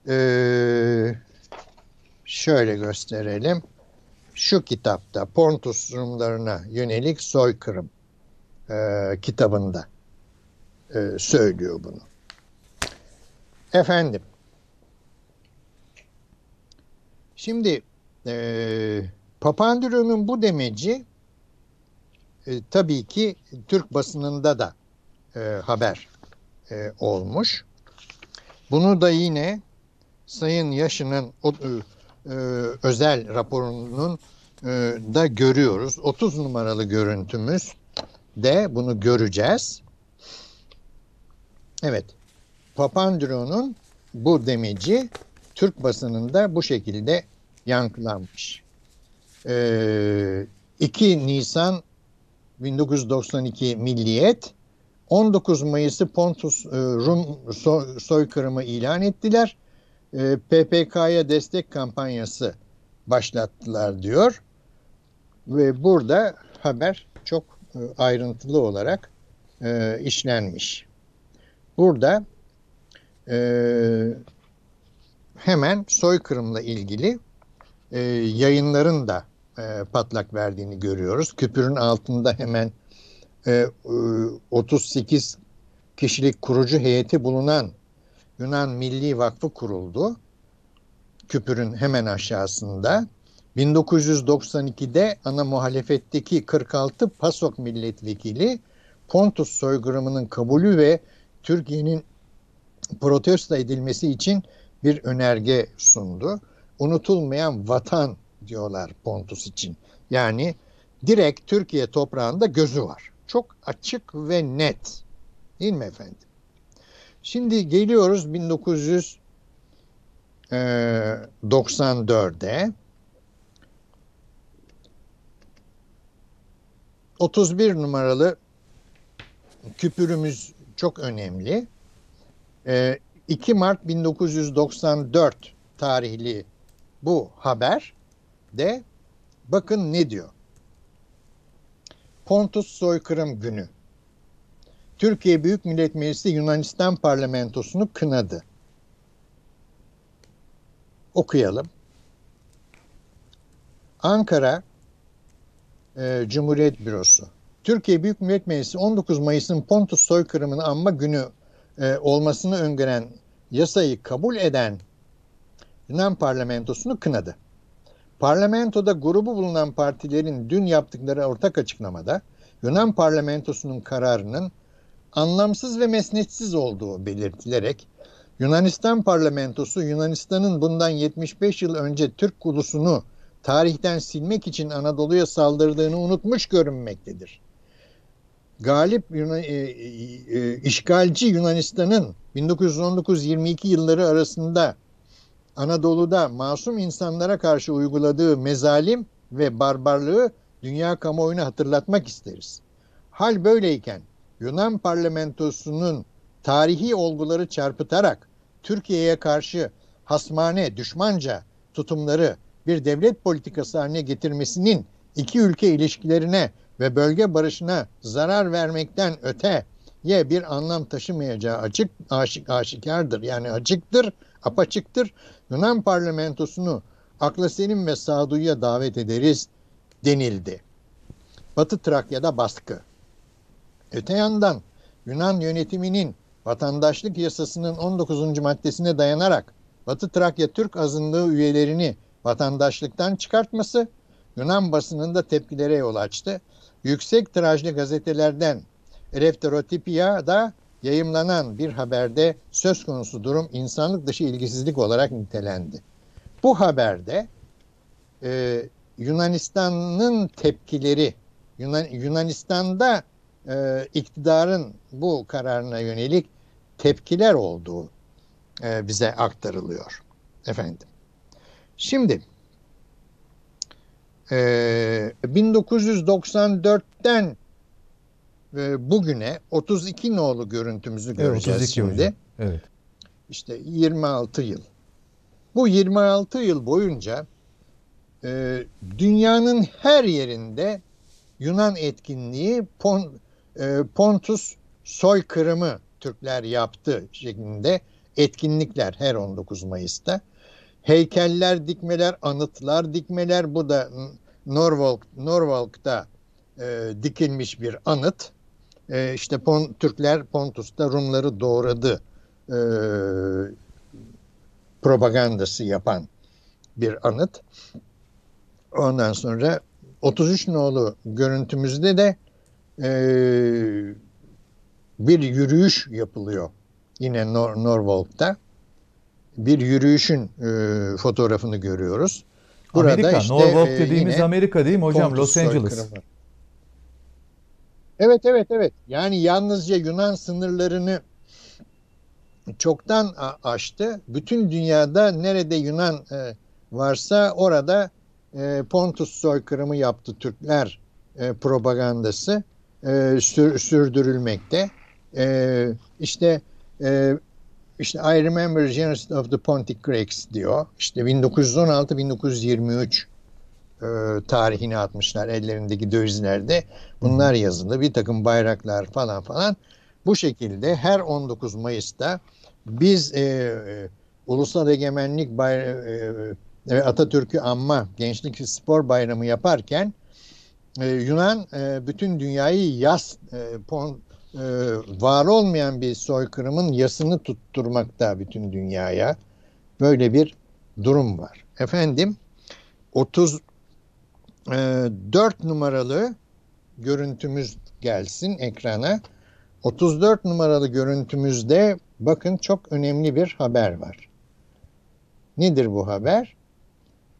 Ee, şöyle gösterelim. Şu kitapta Pontus Rumlarına yönelik soykırım e, kitabında e, söylüyor bunu. Efendim. Şimdi e, Papandreou'nun bu demeci e, tabii ki Türk basınında da e, haber e, olmuş. Bunu da yine Sayın Yaşı'nın e, e, özel raporunun e, da görüyoruz. 30 numaralı görüntümüz de bunu göreceğiz. Evet. Papandreou'nun bu demeci Türk basınında bu şekilde yankılanmış. Ee, 2 Nisan 1992 Milliyet, 19 Mayıs'ı Pontus e, Rum soykırımı ilan ettiler. Ee, PPK'ya destek kampanyası başlattılar diyor. Ve burada haber çok e, ayrıntılı olarak e, işlenmiş. Burada e, hemen soykırımla ilgili e, yayınların da e, patlak verdiğini görüyoruz. Küpürün altında hemen e, 38 e, kişilik kurucu heyeti bulunan Yunan Milli Vakfı kuruldu. Küpürün hemen aşağısında. 1992'de ana muhalefetteki 46 PASOK milletvekili Pontus soykırımının kabulü ve Türkiye'nin protesto edilmesi için bir önerge sundu. Unutulmayan vatan diyorlar Pontus için. Yani direkt Türkiye toprağında gözü var. Çok açık ve net. Değil mi efendim? Şimdi geliyoruz 1994'e. 31 numaralı küpürümüz çok önemli. E, ee, 2 Mart 1994 tarihli bu haber de bakın ne diyor. Pontus soykırım günü. Türkiye Büyük Millet Meclisi Yunanistan parlamentosunu kınadı. Okuyalım. Ankara e, Cumhuriyet Bürosu Türkiye Büyük Millet Meclisi 19 Mayıs'ın Pontus soykırımını anma günü e, olmasını öngören yasayı kabul eden Yunan parlamentosunu kınadı. Parlamentoda grubu bulunan partilerin dün yaptıkları ortak açıklamada Yunan parlamentosunun kararının anlamsız ve mesnetsiz olduğu belirtilerek Yunanistan parlamentosu Yunanistan'ın bundan 75 yıl önce Türk ulusunu tarihten silmek için Anadolu'ya saldırdığını unutmuş görünmektedir galip Yunan, e, e, e, işgalci Yunanistan'ın 1919-22 yılları arasında Anadolu'da masum insanlara karşı uyguladığı mezalim ve barbarlığı dünya kamuoyuna hatırlatmak isteriz. Hal böyleyken Yunan parlamentosunun tarihi olguları çarpıtarak Türkiye'ye karşı hasmane, düşmanca tutumları bir devlet politikası haline getirmesinin iki ülke ilişkilerine ve bölge barışına zarar vermekten öte ye bir anlam taşımayacağı açık aşık aşikardır. Yani açıktır, apaçıktır. Yunan parlamentosunu akla selim ve sağduyuya davet ederiz denildi. Batı Trakya'da baskı. Öte yandan Yunan yönetiminin vatandaşlık yasasının 19. maddesine dayanarak Batı Trakya Türk azınlığı üyelerini vatandaşlıktan çıkartması Yunan basınında tepkilere yol açtı yüksek tirajlı gazetelerden Elefterotipia da yayımlanan bir haberde söz konusu durum insanlık dışı ilgisizlik olarak nitelendi. Bu haberde e, Yunanistan'ın tepkileri, Yunan, Yunanistan'da e, iktidarın bu kararına yönelik tepkiler olduğu e, bize aktarılıyor. Efendim. Şimdi e, ee, 1994'ten e, bugüne 32 nolu görüntümüzü göreceğiz evet, şimdi. Hocam. Evet. İşte 26 yıl. Bu 26 yıl boyunca e, dünyanın her yerinde Yunan etkinliği Pon, e, Pontus soykırımı Türkler yaptı şeklinde etkinlikler her 19 Mayıs'ta. Heykeller dikmeler, anıtlar dikmeler. Bu da Norwalk, Norwalk'ta e, dikilmiş bir anıt. E, işte Pon, Türkler Pontus'ta Rumları doğradı e, propagandası yapan bir anıt. Ondan sonra 33 nolu görüntümüzde de e, bir yürüyüş yapılıyor yine Nor Norwalk'ta bir yürüyüşün e, fotoğrafını görüyoruz. Burada Amerika, işte, Norwalk e, dediğimiz Amerika değil mi hocam? Los Angeles. Soykırımı. Evet evet evet. Yani yalnızca Yunan sınırlarını çoktan aştı. Bütün dünyada nerede Yunan e, varsa orada e, Pontus soykırımı yaptı Türkler e, propagandası e, sür, sürdürülmekte. E, işte e, işte I remember Genesis of the Pontic Greeks diyor. İşte 1916-1923 e, tarihini atmışlar ellerindeki dövizlerde. Bunlar yazılı bir takım bayraklar falan falan. Bu şekilde her 19 Mayıs'ta biz e, e, Ulusal Egemenlik Bayramı e, e, Atatürk'ü anma Gençlik Spor Bayramı yaparken e, Yunan e, bütün dünyayı yaz e, pon, e, var olmayan bir soykırımın yasını tutturmakta bütün dünyaya. Böyle bir durum var. Efendim 34 e, numaralı görüntümüz gelsin ekrana. 34 numaralı görüntümüzde bakın çok önemli bir haber var. Nedir bu haber?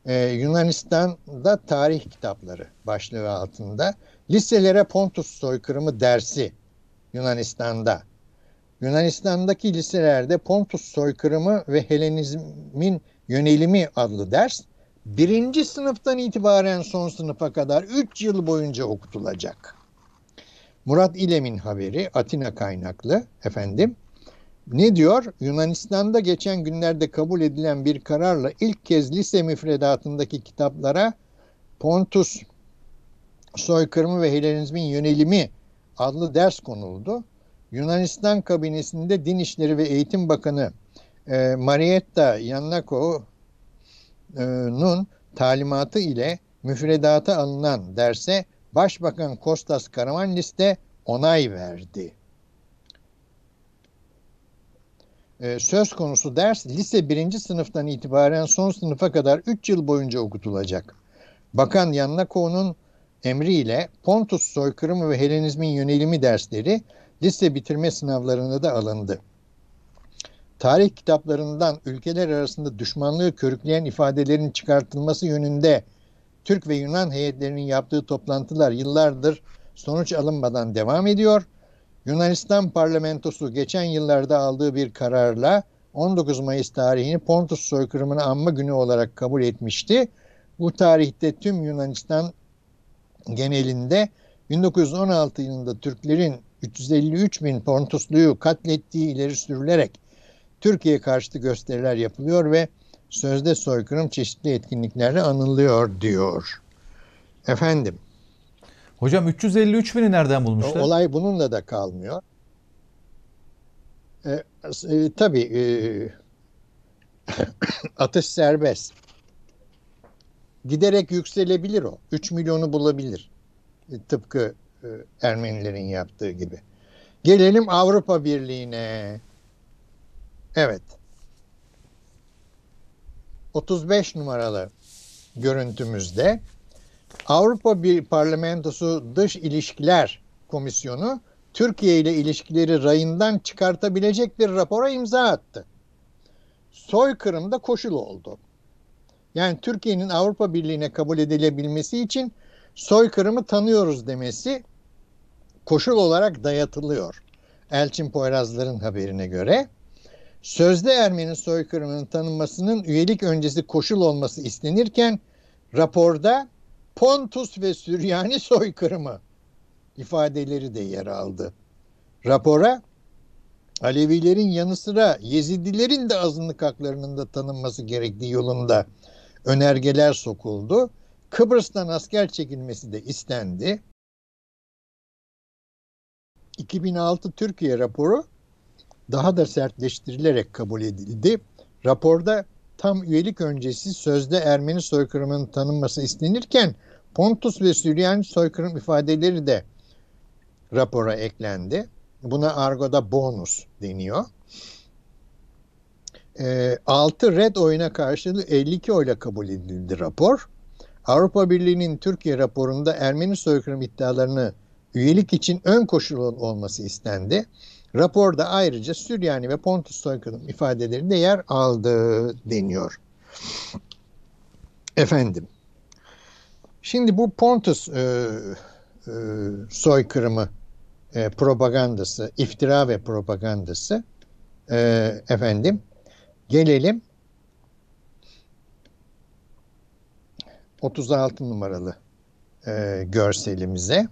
Ee, Yunanistan'da tarih kitapları başlığı altında liselere Pontus soykırımı dersi Yunanistan'da. Yunanistan'daki liselerde Pontus soykırımı ve Helenizmin yönelimi adlı ders birinci sınıftan itibaren son sınıfa kadar 3 yıl boyunca okutulacak. Murat İlem'in haberi Atina kaynaklı efendim. Ne diyor? Yunanistan'da geçen günlerde kabul edilen bir kararla ilk kez lise müfredatındaki kitaplara Pontus soykırımı ve Helenizmin yönelimi adlı ders konuldu. Yunanistan kabinesinde Din İşleri ve Eğitim Bakanı e, Marietta Yannako'nun talimatı ile müfredata alınan derse Başbakan Kostas Karamanlis de onay verdi. Ee, söz konusu ders lise birinci sınıftan itibaren son sınıfa kadar 3 yıl boyunca okutulacak. Bakan Yannako'nun emriyle Pontus soykırımı ve Helenizmin yönelimi dersleri lise bitirme sınavlarında da alındı. Tarih kitaplarından ülkeler arasında düşmanlığı körükleyen ifadelerin çıkartılması yönünde Türk ve Yunan heyetlerinin yaptığı toplantılar yıllardır sonuç alınmadan devam ediyor. Yunanistan parlamentosu geçen yıllarda aldığı bir kararla 19 Mayıs tarihini Pontus soykırımını anma günü olarak kabul etmişti. Bu tarihte tüm Yunanistan genelinde 1916 yılında Türklerin 353 bin Pontusluyu katlettiği ileri sürülerek Türkiye karşıtı gösteriler yapılıyor ve sözde soykırım çeşitli etkinliklerle anılıyor diyor. Efendim. Hocam 353 bini nereden bulmuşlar? Olay bununla da kalmıyor. E, e, tabii e, atış serbest giderek yükselebilir o. 3 milyonu bulabilir. E, tıpkı e, Ermenilerin yaptığı gibi. Gelelim Avrupa Birliği'ne. Evet. 35 numaralı görüntümüzde Avrupa Bir Parlamentosu Dış İlişkiler Komisyonu Türkiye ile ilişkileri rayından çıkartabilecek bir rapora imza attı. Soykırım da koşul oldu. Yani Türkiye'nin Avrupa Birliği'ne kabul edilebilmesi için soykırımı tanıyoruz demesi koşul olarak dayatılıyor. Elçin Poyrazların haberine göre sözde Ermeni soykırımının tanınmasının üyelik öncesi koşul olması istenirken raporda Pontus ve Süryani soykırımı ifadeleri de yer aldı. Rapora Alevilerin yanı sıra Yezidilerin de azınlık haklarının da tanınması gerektiği yolunda önergeler sokuldu. Kıbrıs'tan asker çekilmesi de istendi. 2006 Türkiye raporu daha da sertleştirilerek kabul edildi. Raporda tam üyelik öncesi sözde Ermeni soykırımının tanınması istenirken Pontus ve Süryan soykırım ifadeleri de rapora eklendi. Buna argoda bonus deniyor e, ee, 6 red oyuna karşılığı 52 oyla kabul edildi rapor. Avrupa Birliği'nin Türkiye raporunda Ermeni soykırım iddialarını üyelik için ön koşul olması istendi. Raporda ayrıca Süryani ve Pontus soykırım ifadelerinde yer aldı deniyor. Efendim. Şimdi bu Pontus e, e, soykırımı e, propagandası, iftira ve propagandası e, efendim Gelelim 36 numaralı e, görselimize.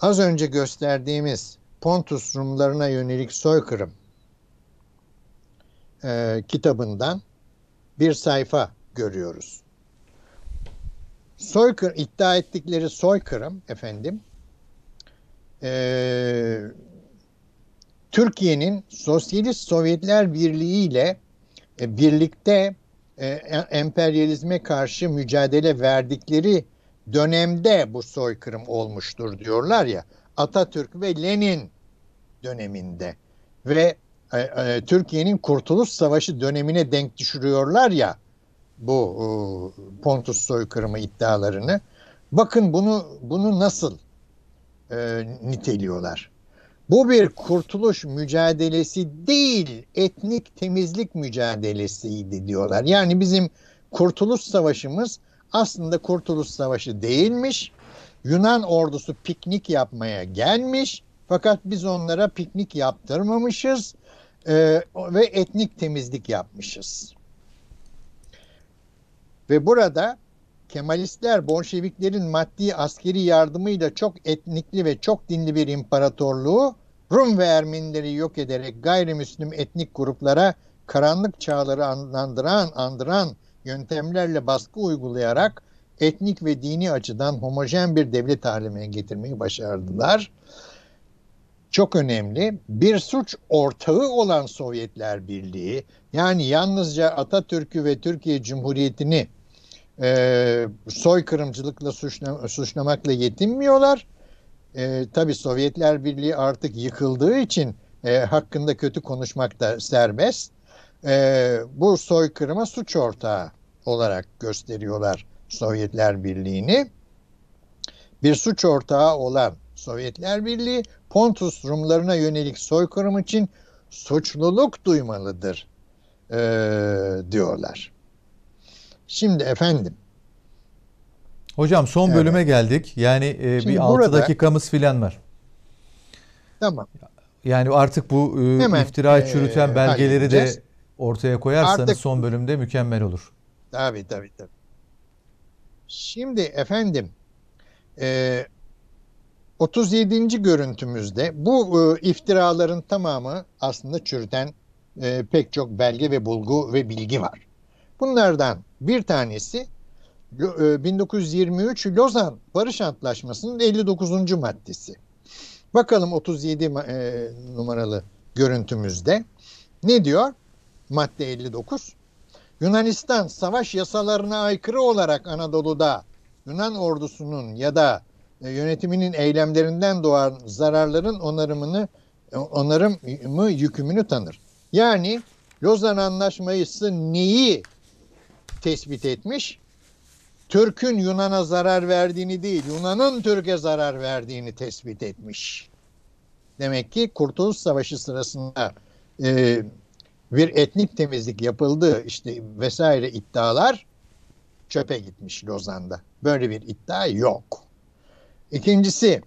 Az önce gösterdiğimiz Pontus Rumlarına yönelik soykırım e, kitabından bir sayfa görüyoruz. Soykır iddia ettikleri soykırım efendim e, Türkiye'nin Sosyalist Sovyetler Birliği ile e, birlikte e, e, emperyalizme karşı mücadele verdikleri dönemde bu soykırım olmuştur diyorlar ya. Atatürk ve Lenin döneminde ve Türkiye'nin Kurtuluş Savaşı dönemine denk düşürüyorlar ya bu Pontus soykırımı iddialarını. Bakın bunu bunu nasıl e, niteliyorlar. Bu bir kurtuluş mücadelesi değil, etnik temizlik mücadelesiydi diyorlar. Yani bizim Kurtuluş Savaşımız aslında Kurtuluş Savaşı değilmiş. Yunan ordusu piknik yapmaya gelmiş fakat biz onlara piknik yaptırmamışız e, ve etnik temizlik yapmışız. Ve burada Kemalistler Bolşeviklerin maddi askeri yardımıyla çok etnikli ve çok dinli bir imparatorluğu Rum ve Ermenileri yok ederek gayrimüslim etnik gruplara karanlık çağları anlandıran, andıran yöntemlerle baskı uygulayarak etnik ve dini açıdan homojen bir devlet haline getirmeyi başardılar. Çok önemli. Bir suç ortağı olan Sovyetler Birliği yani yalnızca Atatürk'ü ve Türkiye Cumhuriyeti'ni e, soykırımcılıkla suçla, suçlamakla yetinmiyorlar. E, tabii Sovyetler Birliği artık yıkıldığı için e, hakkında kötü konuşmak da serbest. E, bu soykırıma suç ortağı olarak gösteriyorlar Sovyetler Birliği'ni. Bir suç ortağı olan Sovyetler Birliği Pontus Rumlarına yönelik soykırım için suçluluk duymalıdır e, diyorlar. Şimdi efendim. Hocam son evet. bölüme geldik. Yani e, bir burada, 6 dakikamız filan var. Tamam. Yani artık bu e, Hemen, iftira e, çürüten e, belgeleri de ortaya koyarsanız artık, son bölümde mükemmel olur. Tabii tabii tabii. Şimdi efendim e, 37. görüntümüzde bu e, iftiraların tamamı aslında çürüten e, pek çok belge ve bulgu ve bilgi var. Bunlardan bir tanesi 1923 e, Lozan Barış Antlaşması'nın 59. maddesi. Bakalım 37 e, numaralı görüntümüzde ne diyor? Madde 59. Yunanistan savaş yasalarına aykırı olarak Anadolu'da Yunan ordusunun ya da e, yönetiminin eylemlerinden doğan zararların onarımını onarımı yükümünü tanır. Yani Lozan Anlaşması neyi tespit etmiş. Türk'ün Yunan'a zarar verdiğini değil, Yunan'ın Türk'e zarar verdiğini tespit etmiş. Demek ki Kurtuluş Savaşı sırasında e, bir etnik temizlik yapıldı işte vesaire iddialar çöpe gitmiş Lozan'da. Böyle bir iddia yok. İkincisi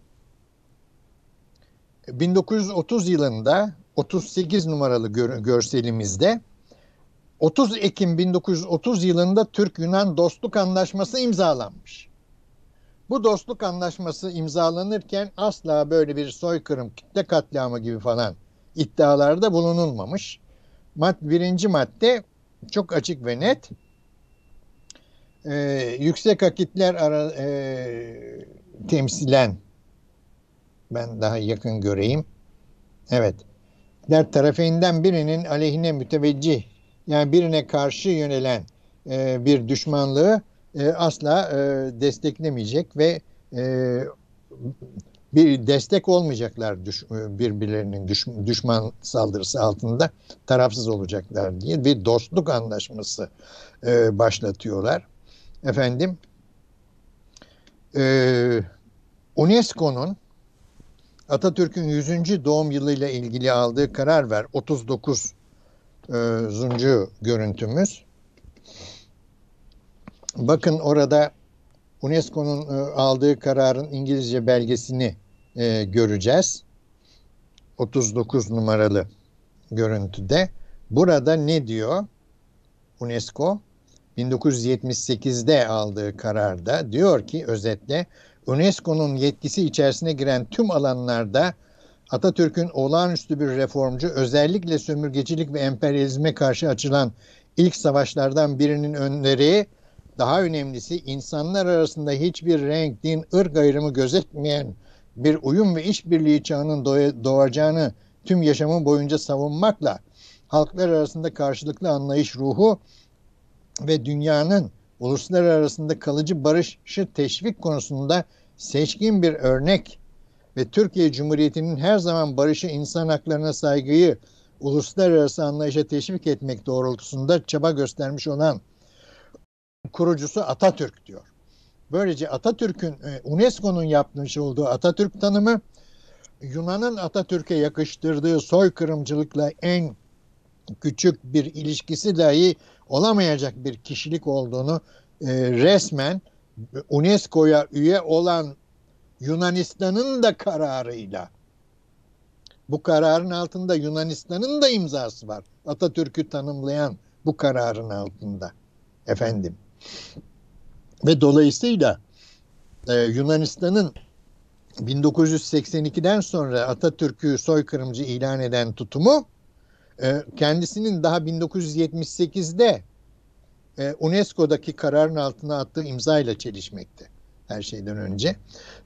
1930 yılında 38 numaralı gör, görselimizde 30 Ekim 1930 yılında Türk-Yunan Dostluk Anlaşması imzalanmış. Bu dostluk anlaşması imzalanırken asla böyle bir soykırım, kitle katliamı gibi falan iddialarda bulunulmamış. Mad, birinci madde çok açık ve net. Ee, yüksek akitler ara, e, temsilen ben daha yakın göreyim. Evet. Der tarafından birinin aleyhine müteveccih yani birine karşı yönelen e, bir düşmanlığı e, asla e, desteklemeyecek ve e, bir destek olmayacaklar düş, e, birbirlerinin düş, düşman saldırısı altında tarafsız olacaklar diye bir dostluk anlaşması e, başlatıyorlar. Efendim e, UNESCO'nun Atatürk'ün 100. doğum yılıyla ilgili aldığı karar ver 39 e, Zuncu görüntümüz. Bakın orada UNESCO'nun e, aldığı kararın İngilizce belgesini e, göreceğiz. 39 numaralı görüntüde. Burada ne diyor UNESCO? 1978'de aldığı kararda diyor ki özetle UNESCO'nun yetkisi içerisine giren tüm alanlarda Atatürk'ün olağanüstü bir reformcu, özellikle sömürgecilik ve emperyalizme karşı açılan ilk savaşlardan birinin önleri, daha önemlisi insanlar arasında hiçbir renk, din, ırk ayrımı gözetmeyen bir uyum ve işbirliği çağının doğacağını tüm yaşamın boyunca savunmakla halklar arasında karşılıklı anlayış ruhu ve dünyanın uluslar arasında kalıcı barışı teşvik konusunda seçkin bir örnek ve Türkiye Cumhuriyeti'nin her zaman barışı, insan haklarına saygıyı, uluslararası anlayışa teşvik etmek doğrultusunda çaba göstermiş olan kurucusu Atatürk diyor. Böylece Atatürk'ün e, UNESCO'nun yapmış olduğu Atatürk tanımı Yunan'ın Atatürk'e yakıştırdığı soykırımcılıkla en küçük bir ilişkisi dahi olamayacak bir kişilik olduğunu e, resmen UNESCO'ya üye olan Yunanistan'ın da kararıyla bu kararın altında Yunanistan'ın da imzası var. Atatürk'ü tanımlayan bu kararın altında. Efendim. Ve dolayısıyla e, Yunanistan'ın 1982'den sonra Atatürk'ü soykırımcı ilan eden tutumu e, kendisinin daha 1978'de e, UNESCO'daki kararın altına attığı imza ile çelişmekte her şeyden önce.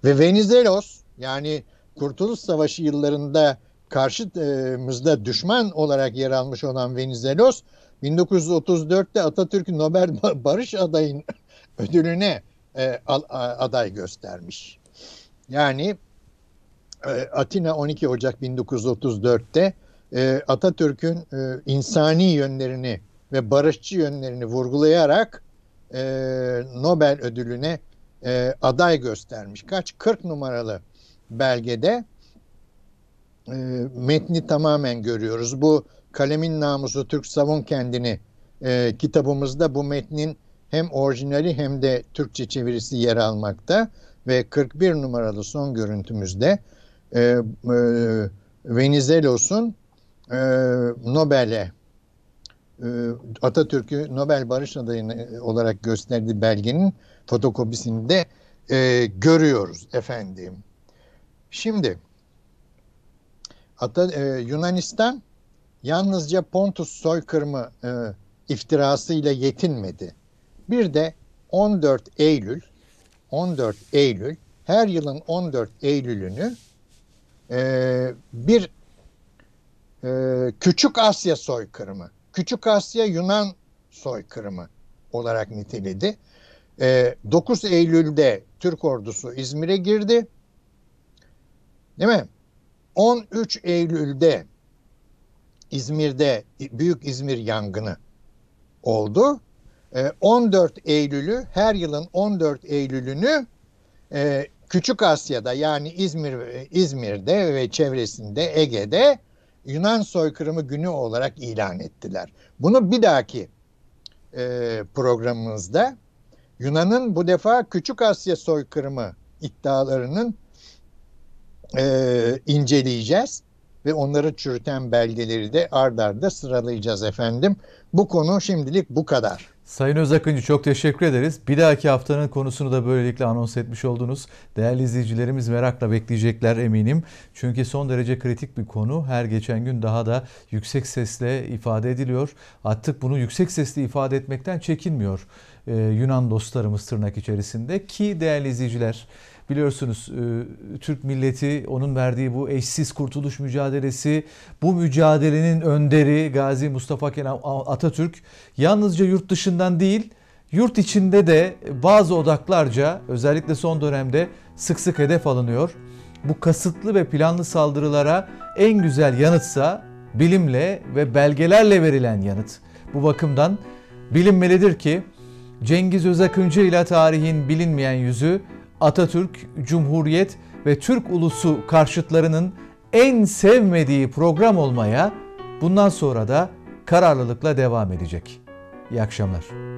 Ve Venizelos yani Kurtuluş Savaşı yıllarında karşımızda düşman olarak yer almış olan Venizelos 1934'te Atatürk Nobel Barış Adayı'nın ödülüne e, aday göstermiş. Yani e, Atina 12 Ocak 1934'te e, Atatürk'ün insani yönlerini ve barışçı yönlerini vurgulayarak Nobel ödülüne e, aday göstermiş. Kaç? 40 numaralı belgede e, metni tamamen görüyoruz. Bu Kalemin Namusu Türk Savun Kendini e, kitabımızda bu metnin hem orijinali hem de Türkçe çevirisi yer almakta ve 41 numaralı son görüntümüzde e, e, Venizelos'un e, Nobel'e e, Atatürk'ü Nobel Barış Adayı olarak gösterdiği belgenin Fotokopisinde e, görüyoruz efendim. Şimdi Ata, e, Yunanistan yalnızca Pontus soykırımı e, iftirasıyla yetinmedi. Bir de 14 Eylül 14 Eylül her yılın 14 Eylül'ünü e, bir e, Küçük Asya soykırımı, Küçük Asya Yunan soykırımı olarak niteledi. E, 9 Eylül'de Türk ordusu İzmir'e girdi. Değil mi? 13 Eylül'de İzmir'de Büyük İzmir yangını oldu. 14 e, Eylül'ü her yılın 14 Eylül'ünü e, Küçük Asya'da yani İzmir e, İzmir'de ve çevresinde Ege'de Yunan soykırımı günü olarak ilan ettiler. Bunu bir dahaki programımızda Yunan'ın bu defa Küçük Asya soykırımı iddialarının e, inceleyeceğiz ve onları çürüten belgeleri de ardarda sıralayacağız efendim. Bu konu şimdilik bu kadar. Sayın Özakıncı çok teşekkür ederiz. Bir dahaki haftanın konusunu da böylelikle anons etmiş oldunuz. Değerli izleyicilerimiz merakla bekleyecekler eminim. Çünkü son derece kritik bir konu. Her geçen gün daha da yüksek sesle ifade ediliyor. Artık bunu yüksek sesle ifade etmekten çekinmiyor e, Yunan dostlarımız tırnak içerisinde ki değerli izleyiciler biliyorsunuz e, Türk milleti onun verdiği bu eşsiz kurtuluş mücadelesi bu mücadelenin önderi Gazi Mustafa Kemal Atatürk yalnızca yurt dışından değil yurt içinde de bazı odaklarca özellikle son dönemde sık sık hedef alınıyor. Bu kasıtlı ve planlı saldırılara en güzel yanıtsa bilimle ve belgelerle verilen yanıt. Bu bakımdan bilinmelidir ki Cengiz Özakıncı ile tarihin bilinmeyen yüzü, Atatürk, Cumhuriyet ve Türk ulusu karşıtlarının en sevmediği program olmaya bundan sonra da kararlılıkla devam edecek. İyi akşamlar.